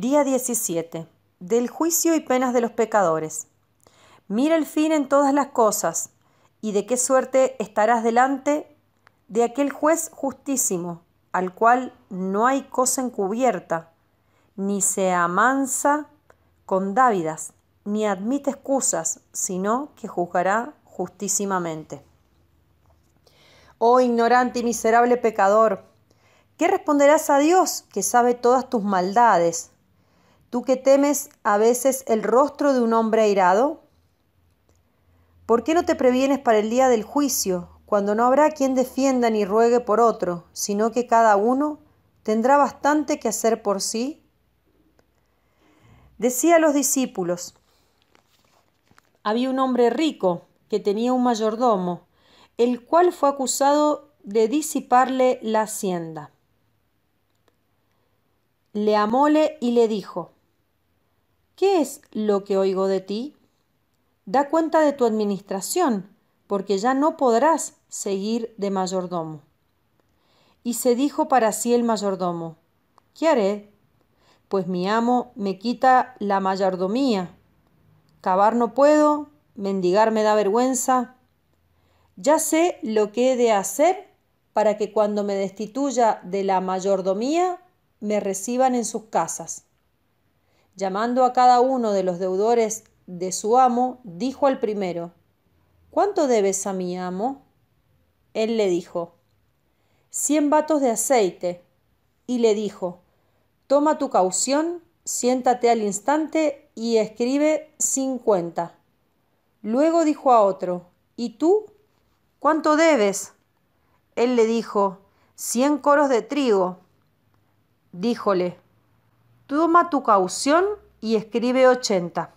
Día 17. Del juicio y penas de los pecadores. Mira el fin en todas las cosas, y de qué suerte estarás delante de aquel juez justísimo, al cual no hay cosa encubierta, ni se amansa con dávidas, ni admite excusas, sino que juzgará justísimamente. Oh ignorante y miserable pecador, ¿qué responderás a Dios que sabe todas tus maldades? tú que temes a veces el rostro de un hombre airado? ¿Por qué no te previenes para el día del juicio, cuando no habrá quien defienda ni ruegue por otro, sino que cada uno tendrá bastante que hacer por sí? Decía a los discípulos, había un hombre rico que tenía un mayordomo, el cual fue acusado de disiparle la hacienda. Le amóle y le dijo, ¿Qué es lo que oigo de ti? Da cuenta de tu administración, porque ya no podrás seguir de mayordomo. Y se dijo para sí el mayordomo, ¿qué haré? Pues mi amo me quita la mayordomía. Cavar no puedo, mendigar me da vergüenza. Ya sé lo que he de hacer para que cuando me destituya de la mayordomía me reciban en sus casas. Llamando a cada uno de los deudores de su amo, dijo al primero, ¿Cuánto debes a mi amo? Él le dijo, cien batos de aceite. Y le dijo, toma tu caución, siéntate al instante y escribe cincuenta. Luego dijo a otro, ¿y tú? ¿Cuánto debes? Él le dijo, cien coros de trigo. Díjole, Toma tu caución y escribe 80.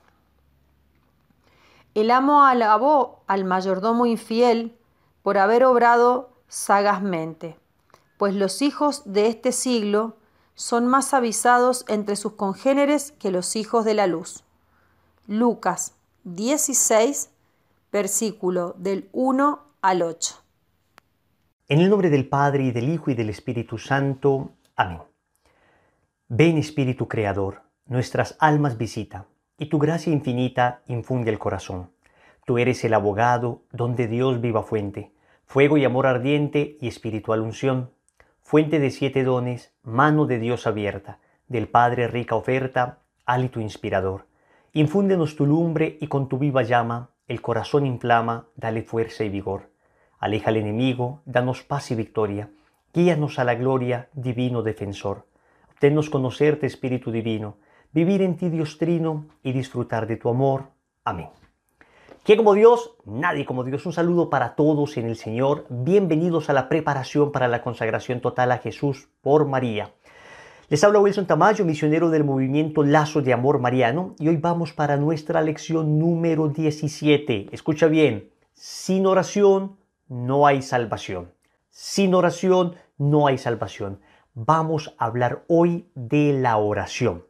El amo alabó al mayordomo infiel por haber obrado sagazmente, pues los hijos de este siglo son más avisados entre sus congéneres que los hijos de la luz. Lucas 16, versículo del 1 al 8. En el nombre del Padre y del Hijo y del Espíritu Santo. Amén. Ven Espíritu Creador, nuestras almas visita, y tu gracia infinita infunde el corazón. Tú eres el abogado donde Dios viva fuente, fuego y amor ardiente y espiritual unción, fuente de siete dones, mano de Dios abierta, del Padre rica oferta, hálito inspirador. Infúndenos tu lumbre y con tu viva llama, el corazón inflama, dale fuerza y vigor. Aleja al enemigo, danos paz y victoria, guíanos a la gloria, divino defensor Tennos conocerte, Espíritu Divino, vivir en ti, Dios Trino, y disfrutar de tu amor. Amén. ¿Quién como Dios? Nadie como Dios. Un saludo para todos en el Señor. Bienvenidos a la preparación para la consagración total a Jesús por María. Les habla Wilson Tamayo, misionero del movimiento Lazo de Amor Mariano, y hoy vamos para nuestra lección número 17. Escucha bien, sin oración no hay salvación. Sin oración no hay salvación vamos a hablar hoy de la oración.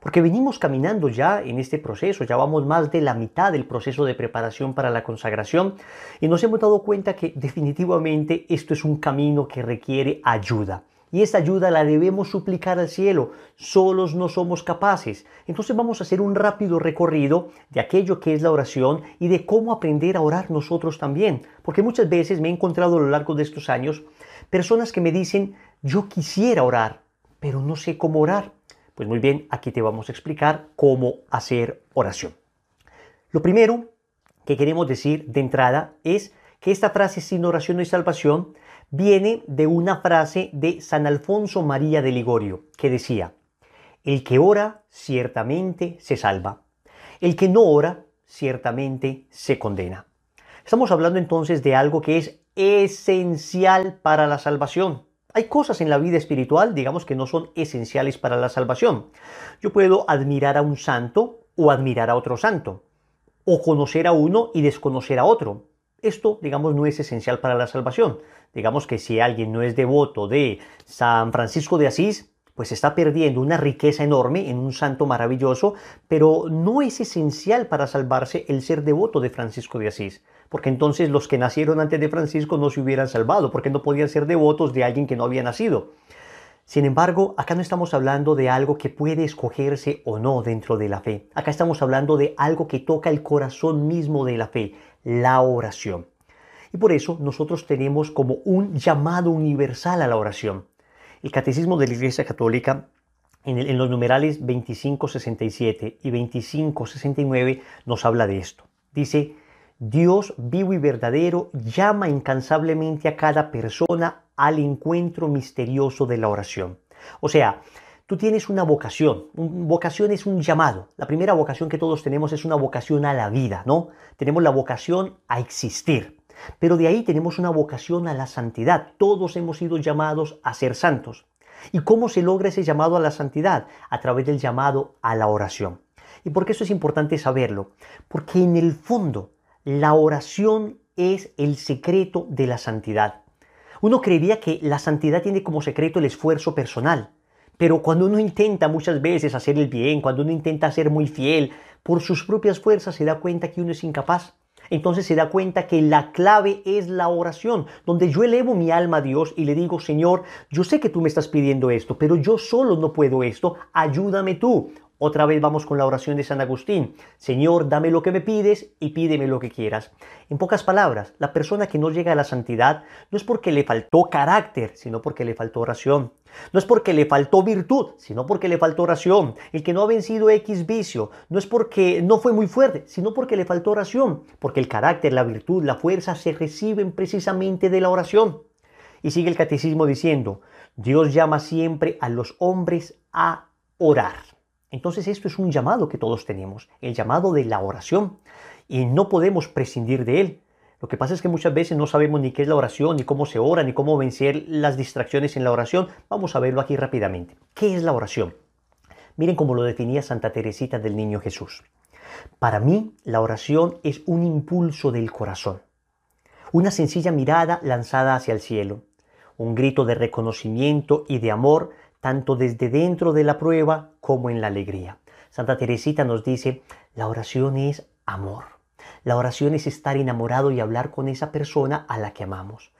Porque venimos caminando ya en este proceso, ya vamos más de la mitad del proceso de preparación para la consagración y nos hemos dado cuenta que definitivamente esto es un camino que requiere ayuda y esta ayuda la debemos suplicar al cielo. Solos no somos capaces. Entonces vamos a hacer un rápido recorrido de aquello que es la oración y de cómo aprender a orar nosotros también. Porque muchas veces me he encontrado a lo largo de estos años personas que me dicen, yo quisiera orar, pero no sé cómo orar. Pues muy bien, aquí te vamos a explicar cómo hacer oración. Lo primero que queremos decir de entrada es que esta frase sin oración no hay salvación viene de una frase de San Alfonso María de Ligorio que decía, el que ora ciertamente se salva, el que no ora ciertamente se condena. Estamos hablando entonces de algo que es esencial para la salvación. Hay cosas en la vida espiritual, digamos, que no son esenciales para la salvación. Yo puedo admirar a un santo o admirar a otro santo, o conocer a uno y desconocer a otro. Esto, digamos, no es esencial para la salvación. Digamos que si alguien no es devoto de San Francisco de Asís, pues está perdiendo una riqueza enorme en un santo maravilloso, pero no es esencial para salvarse el ser devoto de Francisco de Asís porque entonces los que nacieron antes de Francisco no se hubieran salvado, porque no podían ser devotos de alguien que no había nacido. Sin embargo, acá no estamos hablando de algo que puede escogerse o no dentro de la fe. Acá estamos hablando de algo que toca el corazón mismo de la fe, la oración. Y por eso nosotros tenemos como un llamado universal a la oración. El Catecismo de la Iglesia Católica en, los numerales 2567 y 2569 nos habla de esto. Dice, Dios vivo y verdadero llama incansablemente a cada persona al encuentro misterioso de la oración. O sea, tú tienes una vocación. Vocación es un llamado. La primera vocación que todos tenemos es una vocación a la vida, ¿no? Tenemos la vocación a existir. Pero de ahí tenemos una vocación a la santidad. Todos hemos sido llamados a ser santos. ¿Y cómo se logra ese llamado a la santidad? A través del llamado a la oración. ¿Y por qué eso es importante saberlo? Porque en el fondo la oración es el secreto de la santidad. Uno creería que la santidad tiene como secreto el esfuerzo personal, pero cuando uno intenta muchas veces hacer el bien, cuando uno intenta ser muy fiel, por sus propias fuerzas se da cuenta que uno es incapaz entonces se da cuenta que la clave es la oración, donde yo elevo mi alma a Dios y le digo, Señor, yo sé que tú me estás pidiendo esto, pero yo solo no puedo esto, ayúdame tú. Otra vez vamos con la oración de San Agustín. Señor, dame lo que me pides y pídeme lo que quieras. En pocas palabras, la persona que no llega a la santidad no es porque le faltó carácter, sino porque le faltó oración. No es porque le faltó virtud, sino porque le faltó oración. El que no ha vencido X vicio, no es porque no fue muy fuerte, sino porque le faltó oración. Porque el carácter, la virtud, la fuerza se reciben precisamente de la oración. Y sigue el catecismo diciendo, Dios llama siempre a los hombres a orar. Entonces esto es un llamado que todos tenemos, el llamado de la oración, y no podemos prescindir de él. Lo que pasa es que muchas veces no sabemos ni qué es la oración, ni cómo se ora, ni cómo vencer las distracciones en la oración. Vamos a verlo aquí rápidamente. ¿Qué es la oración? Miren cómo lo definía Santa Teresita del Niño Jesús. Para mí, la oración es un impulso del corazón, una sencilla mirada lanzada hacia el cielo, un grito de reconocimiento y de amor tanto desde dentro de la prueba como en la alegría. Santa Teresita nos dice, la oración es amor. La oración es estar enamorado y hablar con esa persona a la que amamos.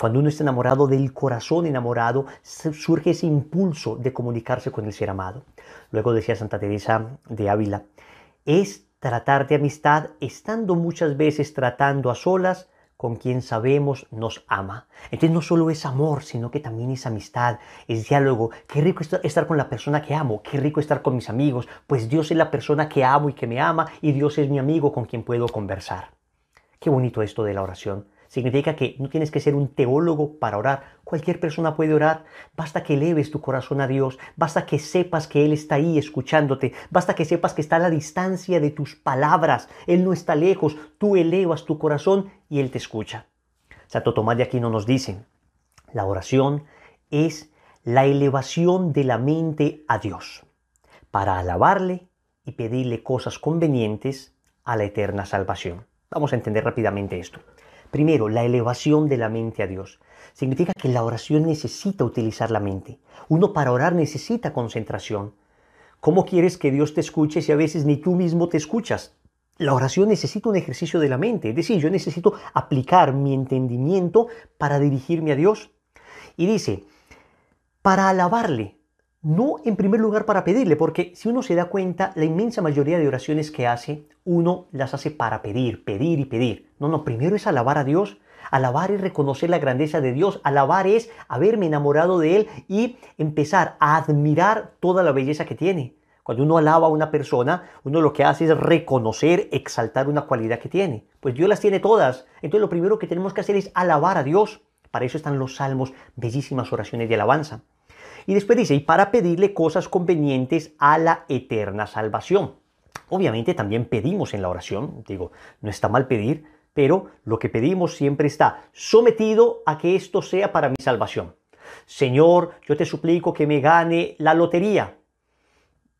Cuando uno está enamorado del corazón enamorado, surge ese impulso de comunicarse con el ser amado. Luego decía Santa Teresa de Ávila, es tratar de amistad estando muchas veces tratando a solas con quien sabemos nos ama. Entonces no solo es amor, sino que también es amistad, es diálogo. Qué rico estar con la persona que amo, qué rico estar con mis amigos, pues Dios es la persona que amo y que me ama y Dios es mi amigo con quien puedo conversar. Qué bonito esto de la oración. Significa que no tienes que ser un teólogo para orar. Cualquier persona puede orar. Basta que eleves tu corazón a Dios. Basta que sepas que Él está ahí escuchándote. Basta que sepas que está a la distancia de tus palabras. Él no está lejos. Tú elevas tu corazón y Él te escucha. Santo Tomás de Aquino nos dice, la oración es la elevación de la mente a Dios para alabarle y pedirle cosas convenientes a la eterna salvación. Vamos a entender rápidamente esto. Primero, la elevación de la mente a Dios. Significa que la oración necesita utilizar la mente. Uno para orar necesita concentración. ¿Cómo quieres que Dios te escuche si a veces ni tú mismo te escuchas? La oración necesita un ejercicio de la mente, es decir, yo necesito aplicar mi entendimiento para dirigirme a Dios. Y dice, para alabarle, no en primer lugar para pedirle, porque si uno se da cuenta, la inmensa mayoría de oraciones que hace, uno las hace para pedir, pedir y pedir. No, no, primero es alabar a Dios. Alabar es reconocer la grandeza de Dios. Alabar es haberme enamorado de Él y empezar a admirar toda la belleza que tiene. Cuando uno alaba a una persona, uno lo que hace es reconocer, exaltar una cualidad que tiene. Pues Dios las tiene todas. Entonces lo primero que tenemos que hacer es alabar a Dios. Para eso están los salmos, bellísimas oraciones de alabanza. Y después dice, y para pedirle cosas convenientes a la eterna salvación. Obviamente también pedimos en la oración, digo, no está mal pedir, pero lo que pedimos siempre está sometido a que esto sea para mi salvación. Señor, yo te suplico que me gane la lotería.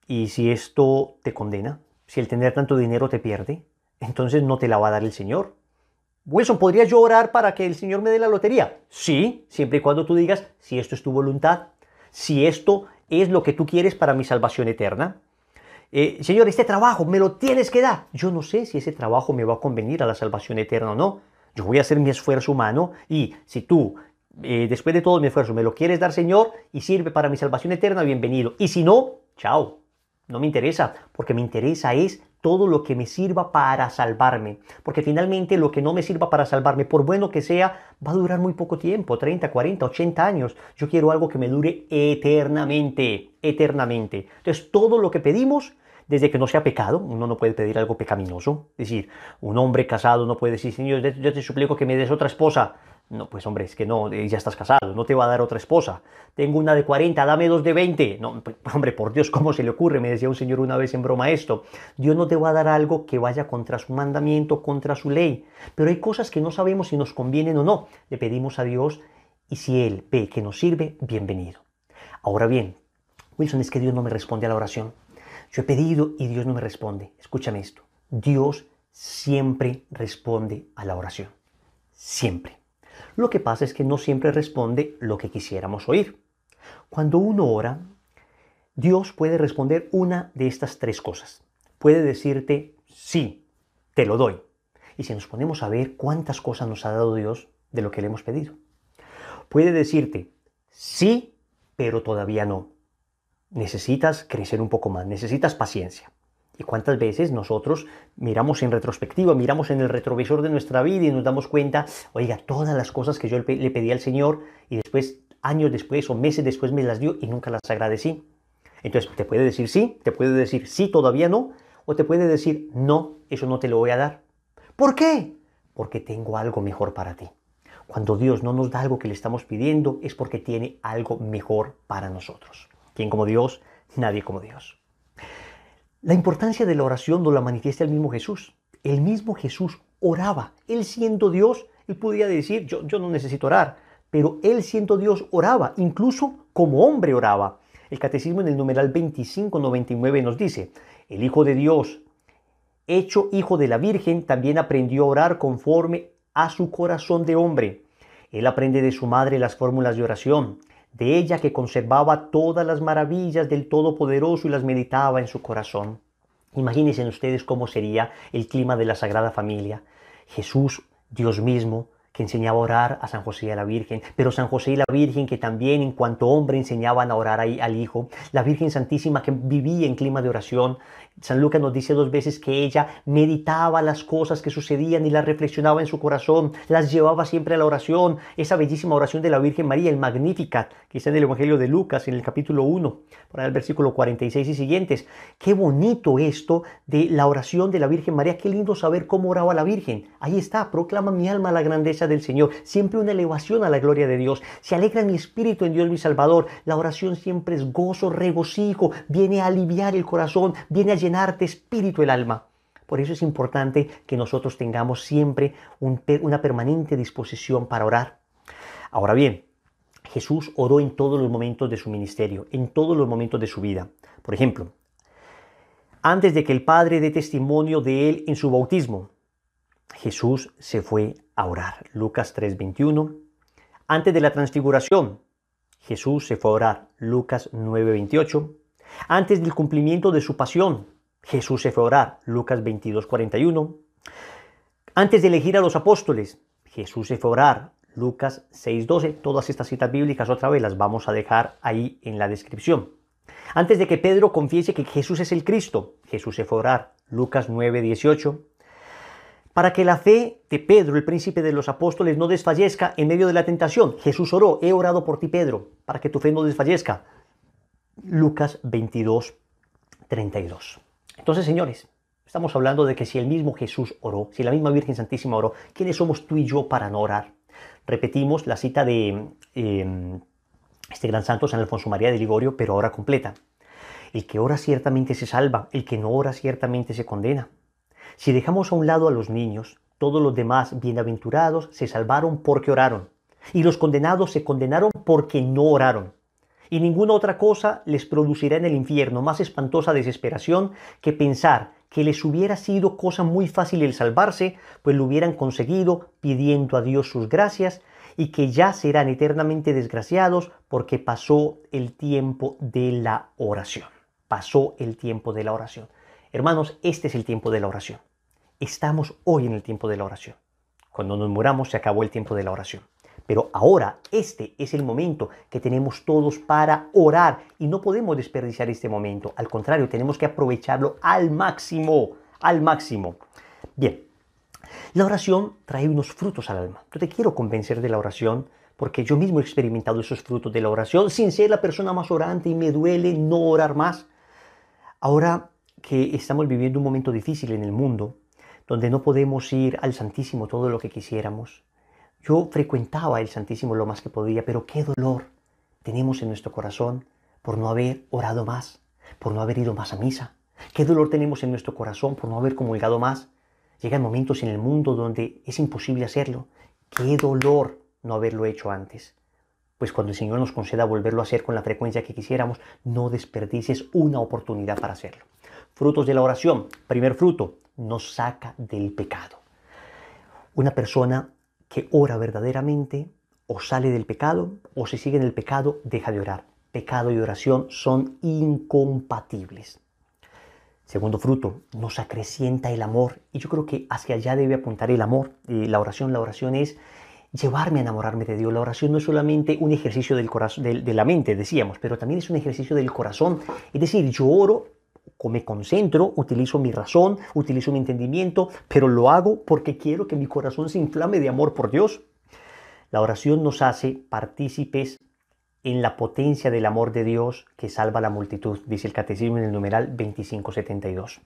Y si esto te condena, si el tener tanto dinero te pierde, entonces no te la va a dar el Señor. Wilson, ¿podría yo orar para que el Señor me dé la lotería? Sí, siempre y cuando tú digas, si esto es tu voluntad, si esto es lo que tú quieres para mi salvación eterna. Eh, Señor, este trabajo me lo tienes que dar. Yo no sé si ese trabajo me va a convenir a la salvación eterna o no. Yo voy a hacer mi esfuerzo humano y si tú, eh, después de todo mi esfuerzo, me lo quieres dar, Señor, y sirve para mi salvación eterna, bienvenido. Y si no, chao. No me interesa, porque me interesa es todo lo que me sirva para salvarme. Porque finalmente lo que no me sirva para salvarme, por bueno que sea, va a durar muy poco tiempo, 30, 40, 80 años. Yo quiero algo que me dure eternamente, eternamente. Entonces todo lo que pedimos desde que no sea pecado, uno no puede pedir algo pecaminoso. Es decir, un hombre casado no puede decir, Señor, yo te suplico que me des otra esposa. No, pues hombre, es que no, eh, ya estás casado, no te va a dar otra esposa. Tengo una de 40, dame dos de 20. No, pues, hombre, por Dios, ¿cómo se le ocurre? Me decía un señor una vez en broma esto. Dios no te va a dar algo que vaya contra su mandamiento, contra su ley. Pero hay cosas que no sabemos si nos convienen o no. Le pedimos a Dios y si Él ve que nos sirve, bienvenido. Ahora bien, Wilson, es que Dios no me responde a la oración. Yo he pedido y Dios no me responde. Escúchame esto. Dios siempre responde a la oración. Siempre. Lo que pasa es que no siempre responde lo que quisiéramos oír. Cuando uno ora, Dios puede responder una de estas tres cosas. Puede decirte, sí, te lo doy. Y si nos ponemos a ver cuántas cosas nos ha dado Dios de lo que le hemos pedido. Puede decirte, sí, pero todavía no necesitas crecer un poco más, necesitas paciencia. ¿Y cuántas veces nosotros miramos en retrospectiva, miramos en el retrovisor de nuestra vida y nos damos cuenta, oiga, todas las cosas que yo le pedí al Señor y después, años después o meses después me las dio y nunca las agradecí? Entonces, te puede decir sí, te puede decir sí, todavía no, o te puede decir no, eso no te lo voy a dar. ¿Por qué? Porque tengo algo mejor para ti. Cuando Dios no nos da algo que le estamos pidiendo es porque tiene algo mejor para nosotros. ¿Quién como Dios, nadie como Dios. La importancia de la oración no la manifiesta el mismo Jesús. El mismo Jesús oraba. Él siendo Dios, él podía decir, yo, yo no necesito orar, pero él siendo Dios oraba, incluso como hombre oraba. El catecismo en el numeral 2599 nos dice, el Hijo de Dios, hecho Hijo de la Virgen, también aprendió a orar conforme a su corazón de hombre. Él aprende de su madre las fórmulas de oración de ella que conservaba todas las maravillas del Todopoderoso y las meditaba en su corazón. Imagínense ustedes cómo sería el clima de la Sagrada Familia. Jesús, Dios mismo, que enseñaba a orar a San José y a la Virgen, pero San José y la Virgen que también en cuanto hombre enseñaban a orar al Hijo, la Virgen Santísima que vivía en clima de oración, San Lucas nos dice dos veces que ella meditaba las cosas que sucedían y las reflexionaba en su corazón, las llevaba siempre a la oración, esa bellísima oración de la Virgen María, el Magnificat, que está en el Evangelio de Lucas, en el capítulo 1, para el versículo 46 y siguientes. Qué bonito esto de la oración de la Virgen María, qué lindo saber cómo oraba la Virgen. Ahí está, proclama mi alma la grandeza del Señor, siempre una elevación a la gloria de Dios. Se alegra mi espíritu en Dios mi Salvador. La oración siempre es gozo, regocijo, viene a aliviar el corazón, viene a llenar espíritu el alma. Por eso es importante que nosotros tengamos siempre una permanente disposición para orar. Ahora bien, Jesús oró en todos los momentos de su ministerio, en todos los momentos de su vida. Por ejemplo, antes de que el Padre dé testimonio de él en su bautismo, Jesús se fue a orar. Lucas 3:21. Antes de la transfiguración, Jesús se fue a orar. Lucas 9:28. Antes del cumplimiento de su pasión, Jesús se fue a orar, Lucas 22, Antes de elegir a los apóstoles, Jesús se fue a orar, Lucas 6, Todas estas citas bíblicas otra vez las vamos a dejar ahí en la descripción. Antes de que Pedro confiese que Jesús es el Cristo, Jesús se fue a orar, Lucas 9, Para que la fe de Pedro, el príncipe de los apóstoles, no desfallezca en medio de la tentación, Jesús oró, he orado por ti Pedro, para que tu fe no desfallezca. Lucas 22, 32. Entonces, señores, estamos hablando de que si el mismo Jesús oró, si la misma Virgen Santísima oró, ¿quiénes somos tú y yo para no orar? Repetimos la cita de em, este gran santo San Alfonso María de Ligorio, pero ahora completa. El que ora ciertamente se salva, el que no ora ciertamente se condena. Si dejamos a un lado a los niños, todos los demás bienaventurados se salvaron porque oraron, y los condenados se condenaron porque no oraron y ninguna otra cosa les producirá en el infierno más espantosa desesperación que pensar que les hubiera sido cosa muy fácil el salvarse, pues lo hubieran conseguido pidiendo a Dios sus gracias y que ya serán eternamente desgraciados porque pasó el tiempo de la oración. Pasó el tiempo de la oración. Hermanos, este es el tiempo de la oración. Estamos hoy en el tiempo de la oración. Cuando nos muramos se acabó el tiempo de la oración. Pero ahora este es el momento que tenemos todos para orar y no podemos desperdiciar este momento. Al contrario, tenemos que aprovecharlo al máximo, al máximo. Bien, la oración trae unos frutos al alma. Yo te quiero convencer de la oración porque yo mismo he experimentado esos frutos de la oración sin ser la persona más orante y me duele no orar más. Ahora que estamos viviendo un momento difícil en el mundo, donde no podemos ir al Santísimo todo lo que quisiéramos, yo frecuentaba el Santísimo lo más que podía, pero qué dolor tenemos en nuestro corazón por no haber orado más, por no haber ido más a misa. Qué dolor tenemos en nuestro corazón por no haber comulgado más. Llegan momentos en el mundo donde es imposible hacerlo. Qué dolor no haberlo hecho antes. Pues cuando el Señor nos conceda volverlo a hacer con la frecuencia que quisiéramos, no desperdices una oportunidad para hacerlo. Frutos de la oración. Primer fruto, nos saca del pecado. Una persona que ora verdaderamente o sale del pecado o se sigue en el pecado deja de orar. Pecado y oración son incompatibles. Segundo fruto, nos acrecienta el amor. Y yo creo que hacia allá debe apuntar el amor. la oración, la oración es llevarme a enamorarme de Dios. La oración no es solamente un ejercicio del de, la mente, decíamos, pero también es un ejercicio del corazón. Es decir, yo oro me concentro, utilizo mi razón, utilizo mi entendimiento, pero lo hago porque quiero que mi corazón se inflame de amor por Dios. La oración nos hace partícipes en la potencia del amor de Dios que salva a la multitud, dice el Catecismo en el numeral 2572.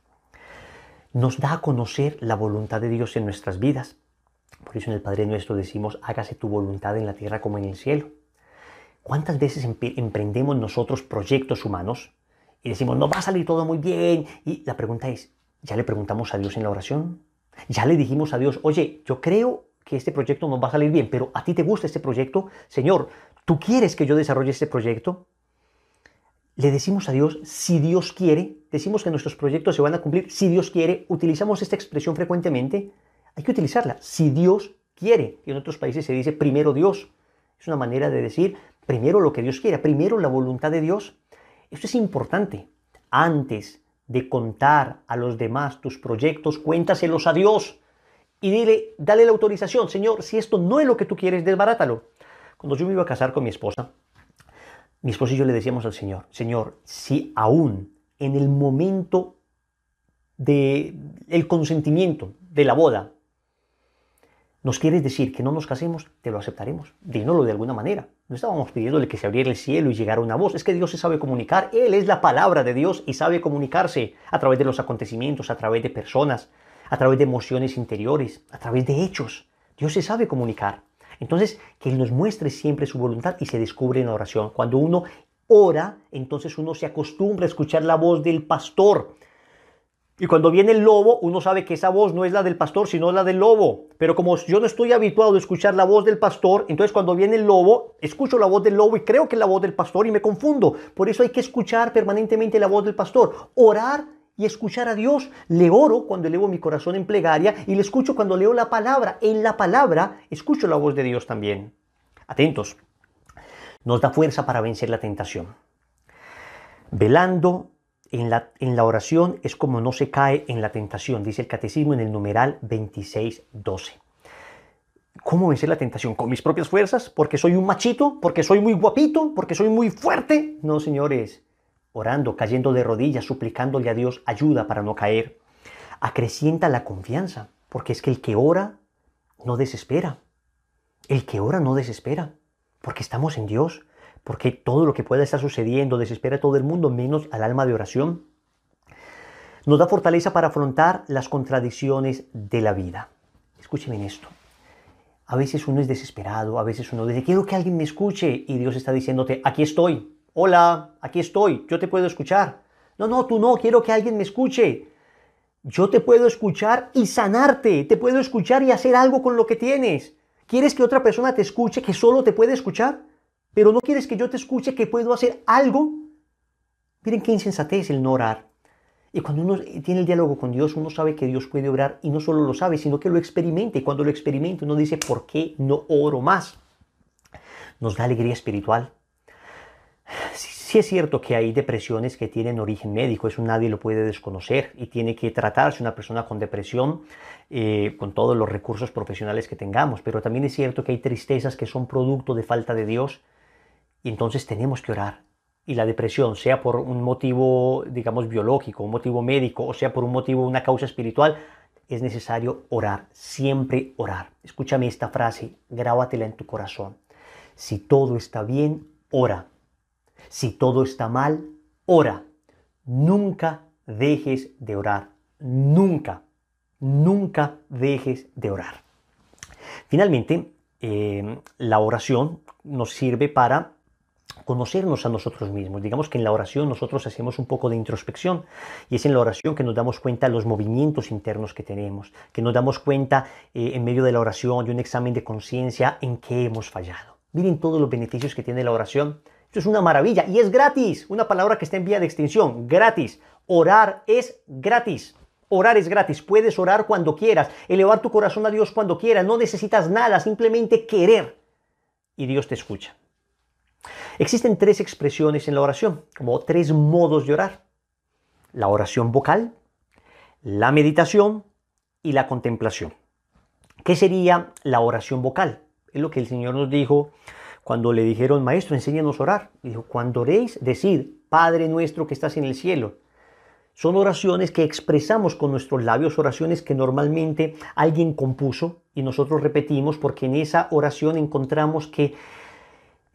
Nos da a conocer la voluntad de Dios en nuestras vidas. Por eso en el Padre Nuestro decimos, hágase tu voluntad en la tierra como en el cielo. ¿Cuántas veces emprendemos nosotros proyectos humanos y decimos, no va a salir todo muy bien. Y la pregunta es, ¿ya le preguntamos a Dios en la oración? ¿Ya le dijimos a Dios, oye, yo creo que este proyecto no va a salir bien, pero a ti te gusta este proyecto? Señor, ¿tú quieres que yo desarrolle este proyecto? Le decimos a Dios, si Dios quiere, decimos que nuestros proyectos se van a cumplir, si Dios quiere, utilizamos esta expresión frecuentemente, hay que utilizarla, si Dios quiere. Y en otros países se dice primero Dios. Es una manera de decir primero lo que Dios quiera, primero la voluntad de Dios. Esto es importante. Antes de contar a los demás tus proyectos, cuéntaselos a Dios y dile, dale la autorización. Señor, si esto no es lo que tú quieres, desbarátalo. Cuando yo me iba a casar con mi esposa, mi esposa y yo le decíamos al Señor, Señor, si aún en el momento del el consentimiento de la boda nos quieres decir que no nos casemos, te lo aceptaremos. Dínoslo de alguna manera. No estábamos pidiéndole que se abriera el cielo y llegara una voz. Es que Dios se sabe comunicar. Él es la palabra de Dios y sabe comunicarse a través de los acontecimientos, a través de personas, a través de emociones interiores, a través de hechos. Dios se sabe comunicar. Entonces, que Él nos muestre siempre su voluntad y se descubre en oración. Cuando uno ora, entonces uno se acostumbra a escuchar la voz del pastor y cuando viene el lobo, uno sabe que esa voz no es la del pastor, sino la del lobo. Pero como yo no estoy habituado a escuchar la voz del pastor, entonces cuando viene el lobo, escucho la voz del lobo y creo que es la voz del pastor y me confundo. Por eso hay que escuchar permanentemente la voz del pastor, orar y escuchar a Dios. Le oro cuando elevo mi corazón en plegaria y le escucho cuando leo la palabra. En la palabra escucho la voz de Dios también. Atentos. Nos da fuerza para vencer la tentación. Velando en la, oración es como no se cae en la tentación, dice el catecismo en el numeral 2612. ¿Cómo vencer la tentación? ¿Con mis propias fuerzas? ¿Porque soy un machito? ¿Porque soy muy guapito? ¿Porque soy muy fuerte? No, señores. Orando, cayendo de rodillas, suplicándole a Dios ayuda para no caer. Acrecienta la confianza, porque es que el que ora no desespera. El que ora no desespera, porque estamos en Dios, porque todo lo que pueda estar sucediendo desespera a todo el mundo, menos al alma de oración. Nos da fortaleza para afrontar las contradicciones de la vida. Escúcheme en esto. A veces uno es desesperado, a veces uno dice, quiero que alguien me escuche y Dios está diciéndote, aquí estoy, hola, aquí estoy, yo te puedo escuchar. No, no, tú no, quiero que alguien me escuche. Yo te puedo escuchar y sanarte, te puedo escuchar y hacer algo con lo que tienes. ¿Quieres que otra persona te escuche que solo te puede escuchar? pero no quieres que yo te escuche que puedo hacer algo. Miren qué insensatez el no orar. Y cuando uno tiene el diálogo con Dios, uno sabe que Dios puede orar. y no solo lo sabe, sino que lo experimenta. Y cuando lo experimenta, uno dice, ¿por qué no oro más? Nos da alegría espiritual. Sí, es cierto que hay depresiones que tienen origen médico, eso nadie lo puede desconocer y tiene que tratarse una persona con depresión eh, con todos los recursos profesionales que tengamos, pero también es cierto que hay tristezas que son producto de falta de Dios y entonces tenemos que orar. Y la depresión, sea por un motivo, digamos, biológico, un motivo médico, o sea por un motivo, una causa espiritual, es necesario orar, siempre orar. Escúchame esta frase, grábatela en tu corazón. Si todo está bien, ora. Si todo está mal, ora. Nunca dejes de orar. Nunca, nunca dejes de orar. Finalmente, eh, la oración nos sirve para conocernos a nosotros mismos. Digamos que en la oración nosotros hacemos un poco de introspección y es en la oración que nos damos cuenta de los movimientos internos que tenemos, que nos damos cuenta eh, en medio de la oración, de un examen de conciencia, en qué hemos fallado. Miren todos los beneficios que tiene la oración. Esto es una maravilla y es gratis. Una palabra que está en vía de extinción, gratis. Orar es gratis. Orar es gratis, puedes orar cuando quieras, elevar tu corazón a Dios cuando quieras, no necesitas nada, simplemente querer. Y Dios te escucha. Existen tres expresiones en la oración, como tres modos de orar. La oración vocal, la meditación y la contemplación. ¿Qué sería la oración vocal? Es lo que el Señor nos dijo cuando le dijeron, Maestro, enséñanos a orar. Dijo, cuando oréis, decir, Padre nuestro que estás en el cielo. Son oraciones que expresamos con nuestros labios, oraciones que normalmente alguien compuso y nosotros repetimos porque en esa oración encontramos que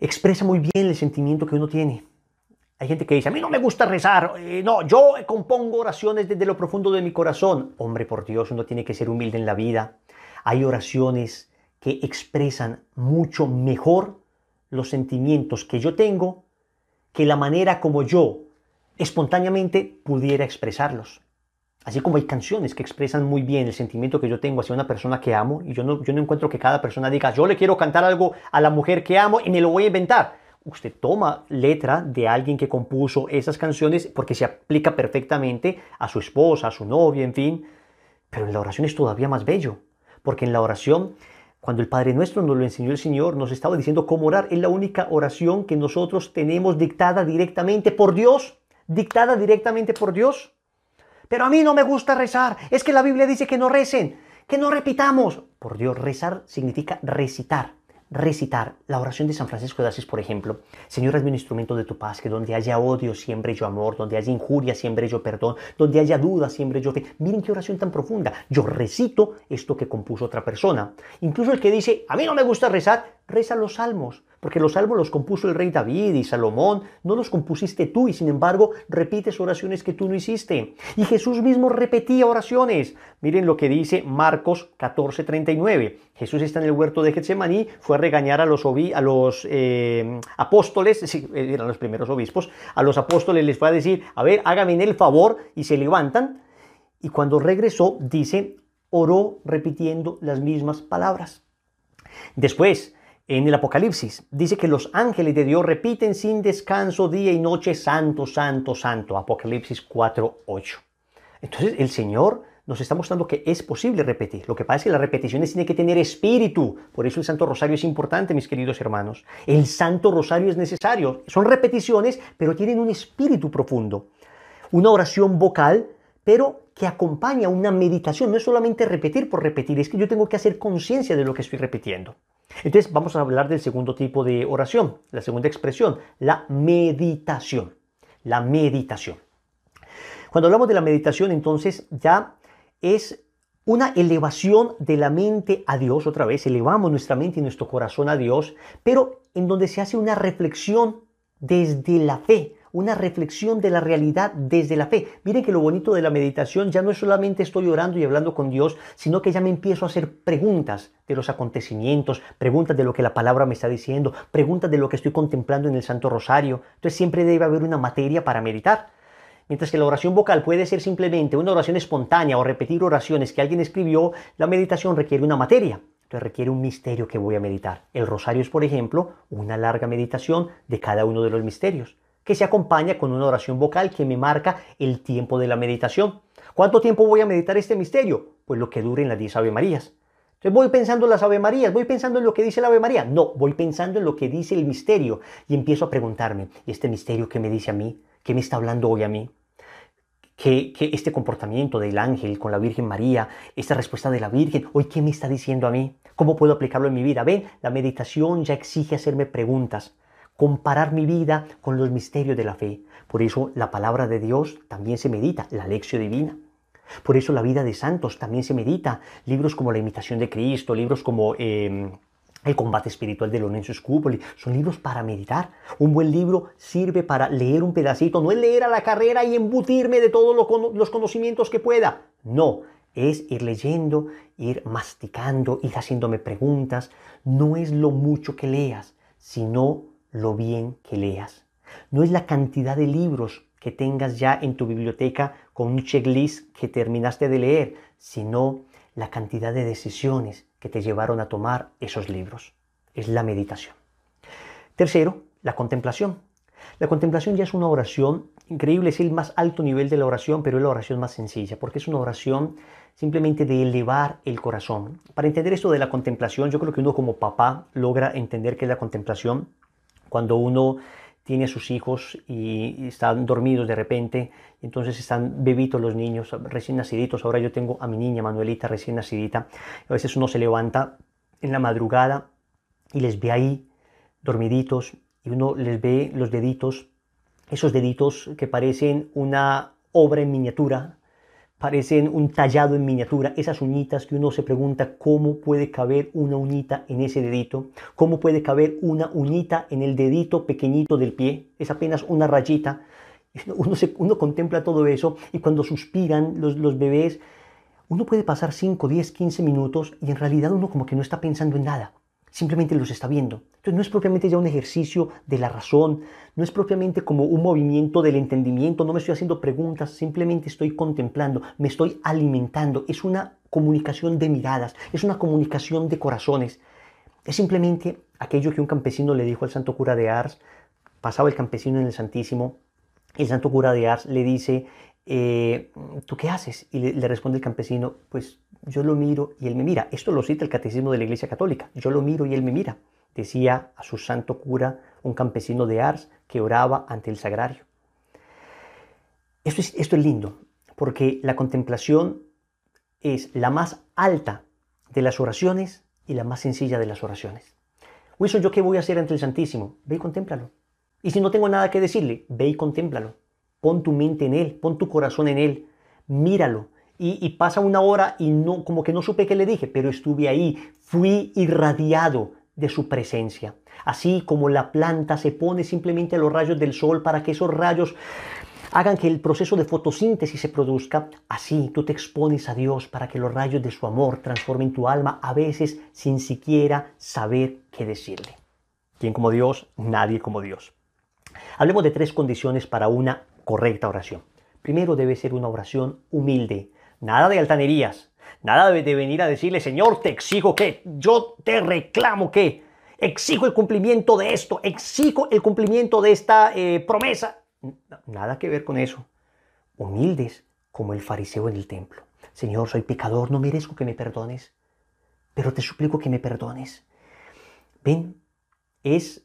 expresa muy bien el sentimiento que uno tiene. Hay gente que dice, a mí no me gusta rezar, eh, no, yo compongo oraciones desde lo profundo de mi corazón. Hombre, por Dios, uno tiene que ser humilde en la vida. Hay oraciones que expresan mucho mejor los sentimientos que yo tengo que la manera como yo espontáneamente pudiera expresarlos. Así como hay canciones que expresan muy bien el sentimiento que yo tengo hacia una persona que amo, y yo no, yo no encuentro que cada persona diga, yo le quiero cantar algo a la mujer que amo y me lo voy a inventar. Usted toma letra de alguien que compuso esas canciones porque se aplica perfectamente a su esposa, a su novia, en fin. Pero en la oración es todavía más bello, porque en la oración cuando el Padre Nuestro nos lo enseñó el Señor, nos estaba diciendo cómo orar. Es la única oración que nosotros tenemos dictada directamente por Dios. Dictada directamente por Dios pero a mí no me gusta rezar, es que la Biblia dice que no recen, que no repitamos. Por Dios, rezar significa recitar recitar la oración de San Francisco de Asís, por ejemplo. Señor, hazme un instrumento de tu paz, que donde haya odio, siempre yo amor, donde haya injuria, siempre yo perdón, donde haya duda, siempre yo fe. Miren qué oración tan profunda. Yo recito esto que compuso otra persona. Incluso el que dice, a mí no me gusta rezar, reza los salmos, porque los salmos los compuso el rey David y Salomón, no los compusiste tú y sin embargo repites oraciones que tú no hiciste. Y Jesús mismo repetía oraciones. Miren lo que dice Marcos 14:39. Jesús está en el huerto de Getsemaní, fue a regañar a los, a los eh, apóstoles, eh, eran los primeros obispos, a los apóstoles les fue a decir, a ver, hágame el favor y se levantan. Y cuando regresó, dice, oró repitiendo las mismas palabras. Después, en el Apocalipsis. Dice que los ángeles de Dios repiten sin descanso día y noche, santo, santo, santo. Apocalipsis 4.8. Entonces el Señor nos está mostrando que es posible repetir. Lo que pasa es que las repeticiones tienen que tener espíritu. Por eso el Santo Rosario es importante, mis queridos hermanos. El Santo Rosario es necesario. Son repeticiones, pero tienen un espíritu profundo. Una oración vocal, pero que acompaña una meditación. No es solamente repetir por repetir, es que yo tengo que hacer conciencia de lo que estoy repitiendo. Entonces vamos a hablar del segundo tipo de oración, la segunda expresión, la meditación. La meditación. Cuando hablamos de la meditación, entonces ya es una elevación de la mente a Dios, otra vez, elevamos nuestra mente y nuestro corazón a Dios, pero en donde se hace una reflexión desde la fe, una reflexión de la realidad desde la fe. Miren que lo bonito de la meditación ya no es solamente estoy orando y hablando con Dios, sino que ya me empiezo a hacer preguntas de los acontecimientos, preguntas de lo que la palabra me está diciendo, preguntas de lo que estoy contemplando en el Santo Rosario. Entonces siempre debe haber una materia para meditar. Mientras que la oración vocal puede ser simplemente una oración espontánea o repetir oraciones que alguien escribió, la meditación requiere una materia. Entonces requiere un misterio que voy a meditar. El rosario es, por ejemplo, una larga meditación de cada uno de los misterios se acompaña con una oración vocal que me marca el tiempo de la meditación. ¿Cuánto tiempo voy a meditar este misterio? Pues lo que dure en las 10 Ave Marías. Entonces voy pensando en las Ave Marías, voy pensando en lo que dice la Ave María. No, voy pensando en lo que dice el misterio y empiezo a preguntarme, ¿y este misterio qué me dice a mí? ¿Qué me está hablando hoy a mí? ¿Qué este comportamiento del ángel con la Virgen María, esta respuesta de la Virgen, hoy qué me está diciendo a mí, cómo puedo aplicarlo en mi vida. Ven, la meditación ya exige hacerme preguntas comparar mi vida con los misterios de la fe. Por eso la palabra de Dios también se medita, la lección divina. Por eso la vida de santos también se medita. Libros como La imitación de Cristo, libros como em, El combate espiritual de Lorenzo Scupoli, son libros para meditar. Un buen libro sirve para leer un pedacito, no es leer a la carrera y embutirme de todos los conocimientos que pueda. No, es ir leyendo, ir masticando, ir haciéndome preguntas. No es lo mucho que leas, sino lo bien que leas. No es la cantidad de libros que tengas ya en tu biblioteca con un checklist que terminaste de leer, sino la cantidad de decisiones que te llevaron a tomar esos libros. Es la meditación. Tercero, la contemplación. La contemplación ya es una oración increíble, es el más alto nivel de la oración, pero es la oración más sencilla, porque es una oración simplemente de elevar el corazón. Para entender esto de la contemplación, yo creo que uno como papá logra entender que la contemplación cuando uno tiene a sus hijos y están dormidos de repente, entonces están bebitos los niños, recién naciditos. Ahora yo tengo a mi niña Manuelita recién nacidita. A veces uno se levanta en la madrugada y les ve ahí dormiditos y uno les ve los deditos, esos deditos que parecen una obra en miniatura parecen un tallado en miniatura, esas uñitas que uno se pregunta cómo puede caber una uñita en ese dedito, cómo puede caber una uñita en el dedito pequeñito del pie, es apenas una rayita. Uno, se, contempla todo eso y cuando suspiran los, los bebés, uno puede pasar 5, 10, 15 minutos y en realidad uno como que no está pensando en nada simplemente los está viendo. Entonces no es propiamente ya un ejercicio de la razón, no es propiamente como un movimiento del entendimiento, no me estoy haciendo preguntas, simplemente estoy contemplando, me estoy alimentando. Es una comunicación de miradas, es una comunicación de corazones. Es simplemente aquello que un campesino le dijo al santo cura de Ars, pasaba el campesino en el Santísimo, el santo cura de Ars le dice, eh, ¿tú qué haces? Y le, responde el campesino, pues yo lo miro y él me mira. Esto lo cita el catecismo de la Iglesia Católica, yo lo miro y él me mira, decía a su santo cura un campesino de Ars que oraba ante el sagrario. Esto es, esto es lindo, porque la contemplación es la más alta de las oraciones y la más sencilla de las oraciones. Wilson, ¿yo qué voy a hacer ante el Santísimo? Ve y contémplalo. Y si no tengo nada que decirle, ve y contémplalo pon tu mente en Él, pon tu corazón en Él, míralo. Y, pasa una hora y no, como que no supe qué le dije, pero estuve ahí, fui irradiado de su presencia. Así como la planta se pone simplemente a los rayos del sol para que esos rayos hagan que el proceso de fotosíntesis se produzca, así tú te expones a Dios para que los rayos de su amor transformen tu alma, a veces sin siquiera saber qué decirle. ¿Quién como Dios? Nadie como Dios. Hablemos de tres condiciones para una correcta oración. Primero debe ser una oración humilde, nada de altanerías, nada de venir a decirle, Señor, te exijo que, yo te reclamo que, exijo el cumplimiento de esto, exijo el cumplimiento de esta eh, promesa. Nada que ver con eso. Humildes como el fariseo en el templo. Señor, soy pecador, no merezco que me perdones, pero te suplico que me perdones. Ven, es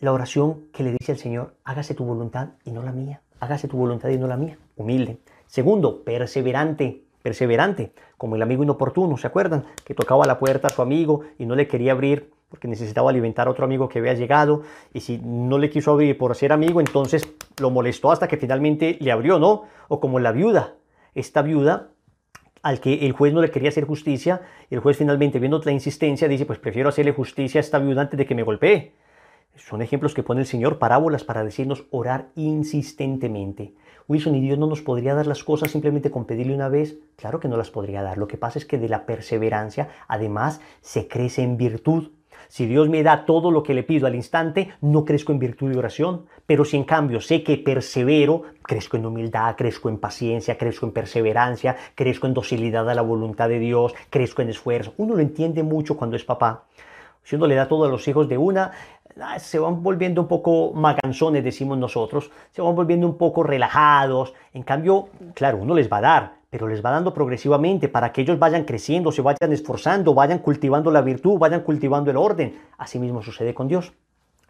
la oración que le dice al Señor, hágase tu voluntad y no la mía hágase tu voluntad y no la mía, humilde. Segundo, perseverante, perseverante, como el amigo inoportuno, ¿se acuerdan? Que tocaba la puerta a su amigo y no le quería abrir porque necesitaba alimentar a otro amigo que había llegado y si no le quiso abrir por ser amigo, entonces lo molestó hasta que finalmente le abrió, ¿no? O como la viuda, esta viuda al que el juez no le quería hacer justicia, y el juez finalmente viendo la insistencia dice, pues prefiero hacerle justicia a esta viuda antes de que me golpee. Son ejemplos que pone el Señor, parábolas para decirnos orar insistentemente. Wilson, ¿y Dios no nos podría dar las cosas simplemente con pedirle una vez? Claro que no las podría dar. Lo que pasa es que de la perseverancia, además, se crece en virtud. Si Dios me da todo lo que le pido al instante, no crezco en virtud y oración. Pero si en cambio sé que persevero, crezco en humildad, crezco en paciencia, crezco en perseverancia, crezco en docilidad a la voluntad de Dios, crezco en esfuerzo. Uno lo entiende mucho cuando es papá. Si uno le da todo a los hijos de una, Ah, se van volviendo un poco maganzones, decimos nosotros, se van volviendo un poco relajados. En cambio, claro, uno les va a dar, pero les va dando progresivamente para que ellos vayan creciendo, se vayan esforzando, vayan cultivando la virtud, vayan cultivando el orden. Así mismo sucede con Dios.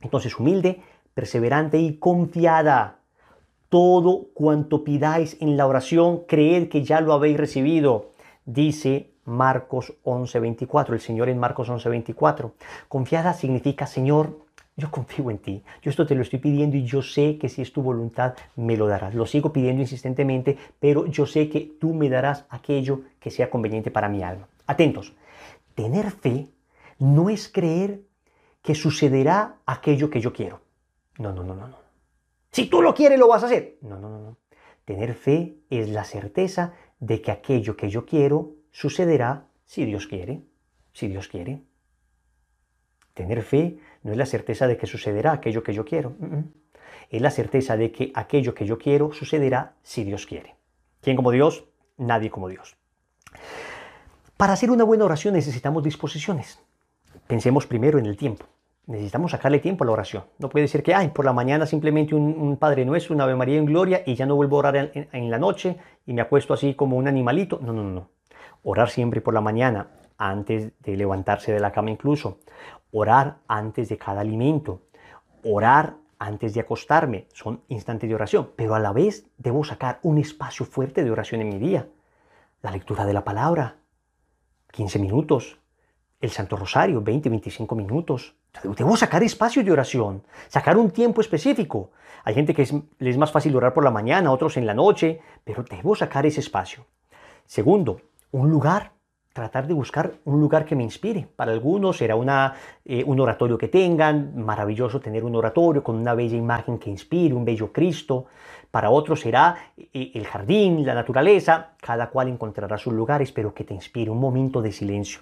Entonces, humilde, perseverante y confiada. Todo cuanto pidáis en la oración, creed que ya lo habéis recibido, dice Marcos 11:24. El Señor en Marcos 11:24. Confiada significa, Señor, yo confío en ti, yo esto te lo estoy pidiendo y yo sé que si es tu voluntad me lo darás. Lo sigo pidiendo insistentemente, pero yo sé que tú me darás aquello que sea conveniente para mi alma. Atentos, tener fe no es creer que sucederá aquello que yo quiero. No, no, no, no, no. Si tú lo quieres, lo vas a hacer. No, no, no, no. Tener fe es la certeza de que aquello que yo quiero sucederá si Dios quiere, si Dios quiere. Tener fe no es la certeza de que sucederá aquello que yo quiero. Es la certeza de que aquello que yo quiero sucederá si Dios quiere. ¿Quién como Dios? Nadie como Dios. Para hacer una buena oración necesitamos disposiciones. Pensemos primero en el tiempo. Necesitamos sacarle tiempo a la oración. No puede decir que, ay, por la mañana simplemente un, un Padre Nuestro, una Ave María en Gloria y ya no vuelvo a orar en la noche y me acuesto así como un animalito. No, no, no. Orar siempre por la mañana, antes de levantarse de la cama incluso orar antes de cada alimento, orar antes de acostarme, son instantes de oración, pero a la vez debo sacar un espacio fuerte de oración en mi día. La lectura de la palabra, 15 minutos, el Santo Rosario, 20, 25 minutos. Debo sacar espacio de oración, sacar un tiempo específico. Hay gente que es, les es más fácil orar por la mañana, otros en la noche, pero debo sacar ese espacio. Segundo, un lugar tratar de buscar un lugar que me inspire. Para algunos será eh, un oratorio que tengan, maravilloso tener un oratorio con una bella imagen que inspire, un bello Cristo. Para otros será eh, eh, el jardín, la naturaleza, cada cual encontrará su lugar espero que te inspire un momento de silencio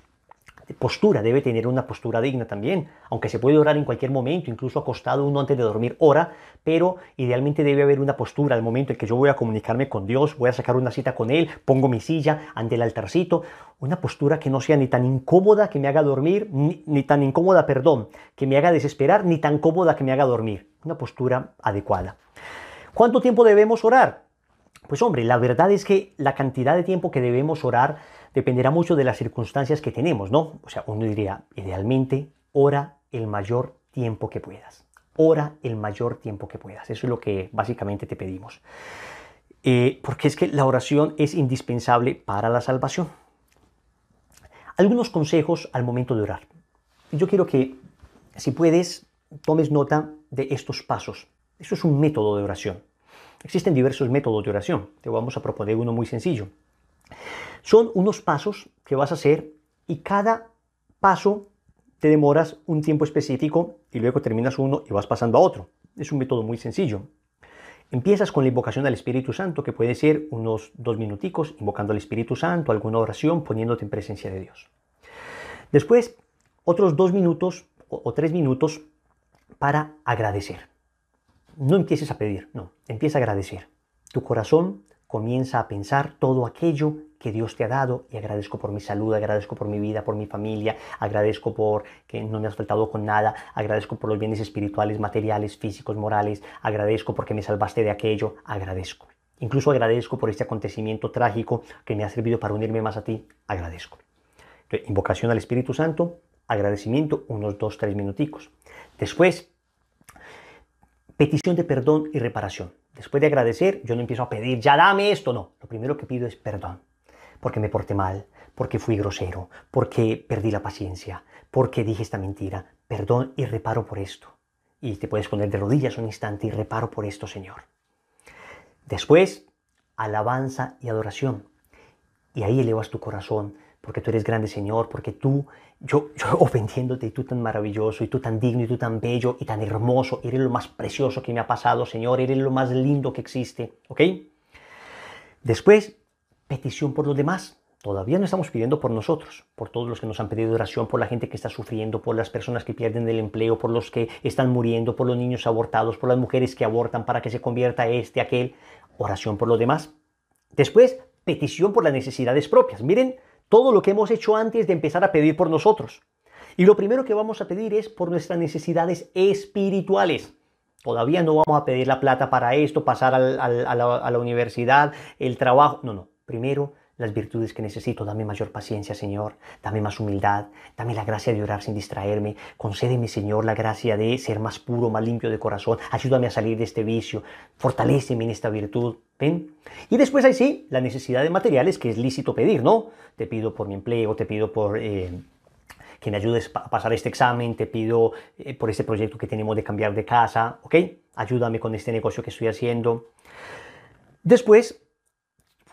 postura, debe tener una postura digna también, aunque se puede orar en cualquier momento, incluso acostado uno antes de dormir ora, pero idealmente debe haber una postura al momento en que yo voy a comunicarme con Dios, voy a sacar una cita con Él, pongo mi silla ante el altarcito, una postura que no sea ni tan incómoda que me haga dormir, ni, ni tan incómoda, perdón, que me haga desesperar, ni tan cómoda que me haga dormir, una postura adecuada. ¿Cuánto tiempo debemos orar? Pues hombre, la verdad es que la cantidad de tiempo que debemos orar dependerá mucho de las circunstancias que tenemos, ¿no? O sea, uno diría, idealmente, ora el mayor tiempo que puedas. Ora el mayor tiempo que puedas. Eso es lo que básicamente te pedimos. Eh, porque es que la oración es indispensable para la salvación. Algunos consejos al momento de orar. Yo quiero que, si puedes, tomes nota de estos pasos. Eso es un método de oración. Existen diversos métodos de oración. Te vamos a proponer uno muy sencillo. Son unos pasos que vas a hacer y cada paso te demoras un tiempo específico y luego terminas uno y vas pasando a otro. Es un método muy sencillo. Empiezas con la invocación al Espíritu Santo, que puede ser unos dos minuticos invocando al Espíritu Santo, alguna oración, poniéndote en presencia de Dios. Después, otros dos minutos o tres minutos para agradecer. No empieces a pedir, no, empieza a agradecer. Tu corazón Comienza a pensar todo aquello que Dios te ha dado y agradezco por mi salud, agradezco por mi vida, por mi familia, agradezco por que no me has faltado con nada, agradezco por los bienes espirituales, materiales, físicos, morales, agradezco porque me salvaste de aquello, agradezco. Incluso agradezco por este acontecimiento trágico que me ha servido para unirme más a ti, agradezco. invocación al Espíritu Santo, agradecimiento, unos dos, tres minuticos. Después, petición de perdón y reparación. Después de agradecer, yo no empiezo a pedir, ya dame esto, no. Lo primero que pido es perdón, porque me porté mal, porque fui grosero, porque perdí la paciencia, porque dije esta mentira. Perdón y reparo por esto. Y te puedes poner de rodillas un instante y reparo por esto, Señor. Después, alabanza y adoración. Y ahí elevas tu corazón porque tú eres grande Señor, porque tú, yo, yo ofendiéndote, y tú tan maravilloso, y tú tan digno, y tú tan bello, y tan hermoso, eres lo más precioso que me ha pasado, Señor, eres lo más lindo que existe, ¿ok? Después, petición por los demás. Todavía no estamos pidiendo por nosotros, por todos los que nos han pedido oración, por la gente que está sufriendo, por las personas que pierden el empleo, por los que están muriendo, por los niños abortados, por las mujeres que abortan para que se convierta este, aquel. Oración por los demás. Después, petición por las necesidades propias. Miren todo lo que hemos hecho antes de empezar a pedir por nosotros. Y lo primero que vamos a pedir es por nuestras necesidades espirituales. Todavía no vamos a pedir la plata para esto, pasar a la universidad, el trabajo. No, no. Primero las virtudes que necesito. Dame mayor paciencia, Señor. Dame más humildad. Dame la gracia de orar sin distraerme. Concédeme, Señor, la gracia de ser más puro, más limpio de corazón. Ayúdame a salir de este vicio. Fortaléceme en esta virtud. ¿Ven? Y después ahí sí, la necesidad de materiales que es lícito pedir, ¿no? Te pido por mi empleo, te pido por... Eh, que me ayudes a pasar este examen, te pido eh, por este proyecto que tenemos de cambiar de casa, ¿ok? Ayúdame con este negocio que estoy haciendo. Después,